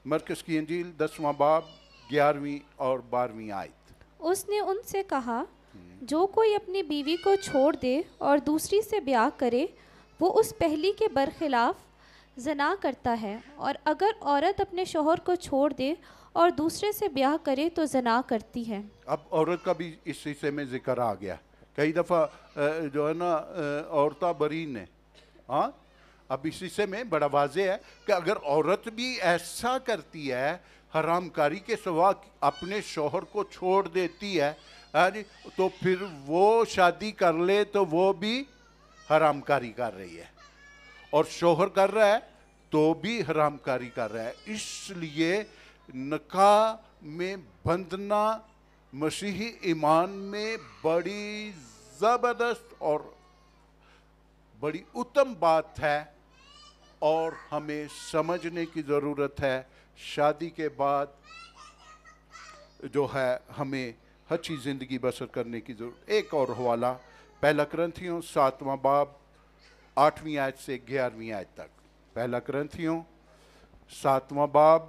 मरकस की अंजील दसवां बाब ग्यारहवीं और बारहवीं आयत उसने उनसे कहा जो कोई अपनी बीवी को छोड़ दे और दूसरी से ब्याह करे वो उस पहली के बरखिलाफ जना करता है और अगर औरत अपने शोहर को छोड़ दे और दूसरे से ब्याह करे तो जना करती है अब औरत का भी इस हिस्से में जिक्र आ गया कई दफ़ा जो है ना औरता बरीन है हाँ अब इस हिस्से में बड़ा वाजे है कि अगर औरत भी ऐसा करती है हरामकारी के सवा अपने शोहर को छोड़ देती है तो फिर वो शादी कर ले तो वो भी हरामकारी कर रही है और शोहर कर रहा है तो भी हरामकारी कर रहा है इसलिए नका में बंधना मसीही ईमान में बड़ी ज़बरदस्त और बड़ी उत्तम बात है और हमें समझने की ज़रूरत है शादी के बाद जो है हमें अच्छी ज़िंदगी बसर करने की ज़रूरत एक और हवाला पहला ग्रंथियों सातवां बाब आठवीं आयत से ग्यारहवीं आयत तक पहला ग्रंथियों सातवां बाब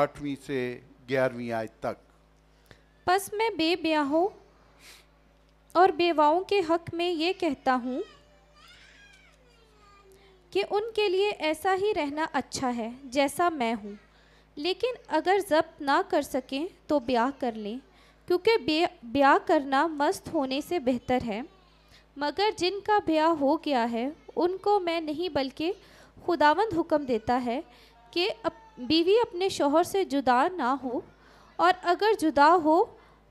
आठवीं से ग्यारहवीं आयत तक बस मैं बेब्याहों और बेवाओं के हक में ये कहता हूँ कि उनके लिए ऐसा ही रहना अच्छा है जैसा मैं हूँ लेकिन अगर जब्त ना कर सकें तो ब्याह कर लें क्योंकि ब्याह करना मस्त होने से बेहतर है मगर जिनका ब्याह हो गया है उनको मैं नहीं बल्कि खुदावंद हुक्म देता है कि अप, बीवी अपने शोहर से जुदा ना हो और अगर जुदा हो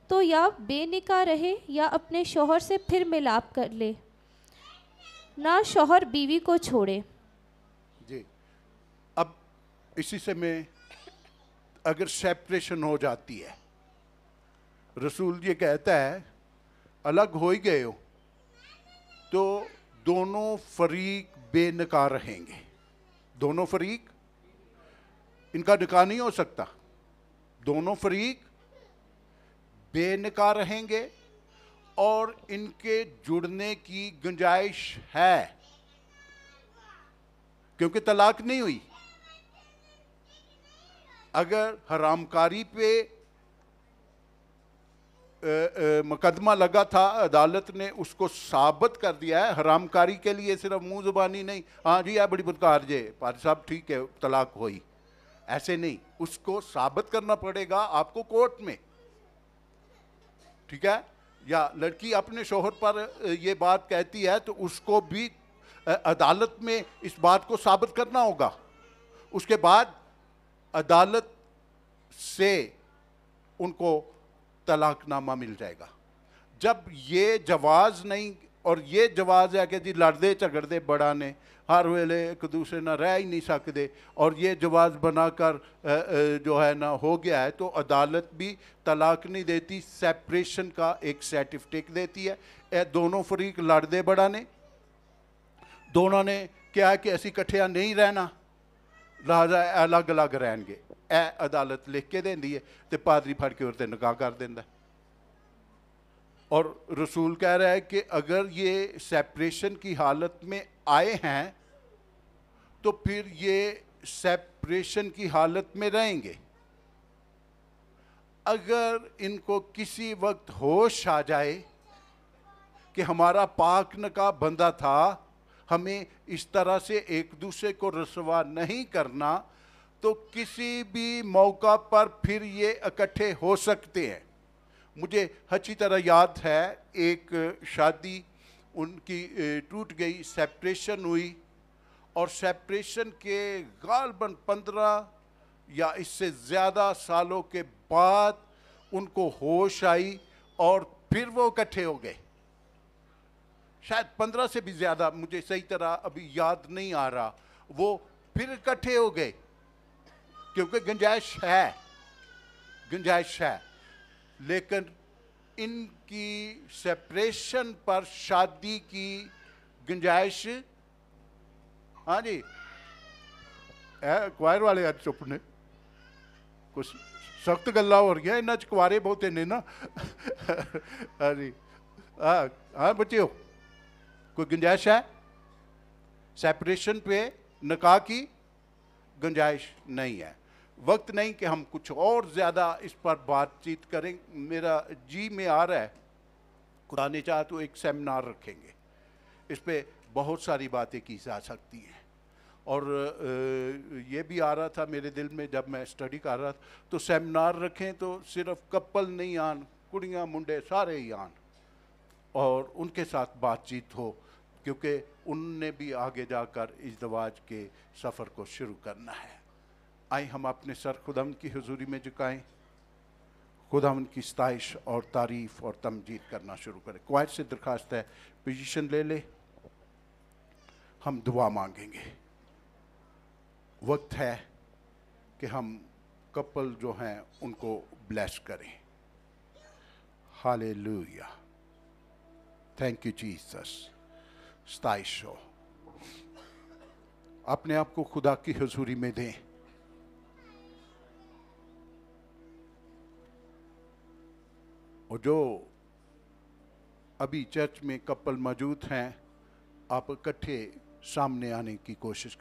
तो या बेनिका रहे या अपने शोहर से फिर मिलाप कर ले ना शोहर बीवी को छोड़े इसी समय अगर सेपरेशन हो जाती है रसूल ये कहता है अलग हो ही गए हो तो दोनों फरीक बेनकार रहेंगे दोनों फरीक इनका निकाह नहीं हो सकता दोनों फरीक बेनकार रहेंगे और इनके जुड़ने की गुंजाइश है क्योंकि तलाक नहीं हुई अगर हरामकारी पे मुकदमा लगा था अदालत ने उसको साबित कर दिया है हरामकारी के लिए सिर्फ मुंह जुबानी नहीं हाँ जी आप बड़ी बदकार जे पारी साहब ठीक है तलाक हुई ऐसे नहीं उसको साबित करना पड़ेगा आपको कोर्ट में ठीक है या लड़की अपने शोहर पर ये बात कहती है तो उसको भी अदालत में इस बात को साबित करना होगा उसके बाद अदालत से उनको तलाकनामा मिल जाएगा जब ये जवाज़ नहीं और ये जवाज़ है कि जी लड़ते झगड़ते बड़ा ने हर वेले एक दूसरे ना रह ही नहीं सकते और ये जवाज बनाकर जो है ना हो गया है तो अदालत भी तलाक नहीं देती सेपरेशन का एक सर्टिफिकेट देती है ए दोनों फरीक लड़ते बड़ा ने दोनों ने क्या है कि असी कट्ठिया नहीं रहना राजा अलग अलग रहन गए ऐ अदालत लिख के ਦਿੰਦੀ ਹੈ ਤੇ ਪਾਦਰੀ ਫੜ ਕੇ ਉਹਦੇ निकाह कर देता और रसूल कह रहा है कि अगर ये सेपरेशन की हालत में आए हैं तो फिर ये सेपरेशन की हालत में रहेंगे अगर इनको किसी वक्त होश आ जाए कि हमारा पाक न का बंदा था हमें इस तरह से एक दूसरे को रसवा नहीं करना तो किसी भी मौका पर फिर ये इकट्ठे हो सकते हैं मुझे अच्छी तरह याद है एक शादी उनकी टूट गई सेपरेशन हुई और सेपरेशन के गालबन पंद्रह या इससे ज़्यादा सालों के बाद उनको होश आई और फिर वो इकट्ठे हो गए शायद पंद्रह से भी ज़्यादा मुझे सही तरह अभी याद नहीं आ रहा वो फिर इकट्ठे हो गए क्योंकि गुंजाइश है गुंजाइश है लेकिन इनकी सेपरेशन पर शादी की गुंजाइश हाँ जी क्वायर वाले अज चुप ने कुछ सख्त गल् हो रही इन्होंने कुआरे बहुते ने ना हाँ जी हाँ हाँ हो कोई गुंजाइश है सेपरेशन पे नका की गुंजाइश नहीं है वक्त नहीं कि हम कुछ और ज़्यादा इस पर बातचीत करें मेरा जी में आ रहा है कुरान चाह तो एक सेमिनार रखेंगे इस पर बहुत सारी बातें की जा सकती हैं और ये भी आ रहा था मेरे दिल में जब मैं स्टडी कर रहा था तो सेमिनार रखें तो सिर्फ कपल नहीं आन कुड़ियाँ मुंडे सारे ही आन और उनके साथ बातचीत हो क्योंकि उनने भी आगे जाकर इजदवाज के सफ़र को शुरू करना है आए हम अपने सर खुदम की हजूरी में झुकाएं खुदा उनकी स्ताइश और तारीफ़ और तमजीद करना शुरू करें क्वाइट से दरख्वास्त है पोजीशन ले ले हम दुआ मांगेंगे वक्त है कि हम कपल जो हैं उनको ब्लेस करें हाले थैंक यू जीसस सताइश हो अपने आप को खुदा की हजूरी में दें और जो अभी चर्च में कपल मौजूद हैं आप इकट्ठे सामने आने की कोशिश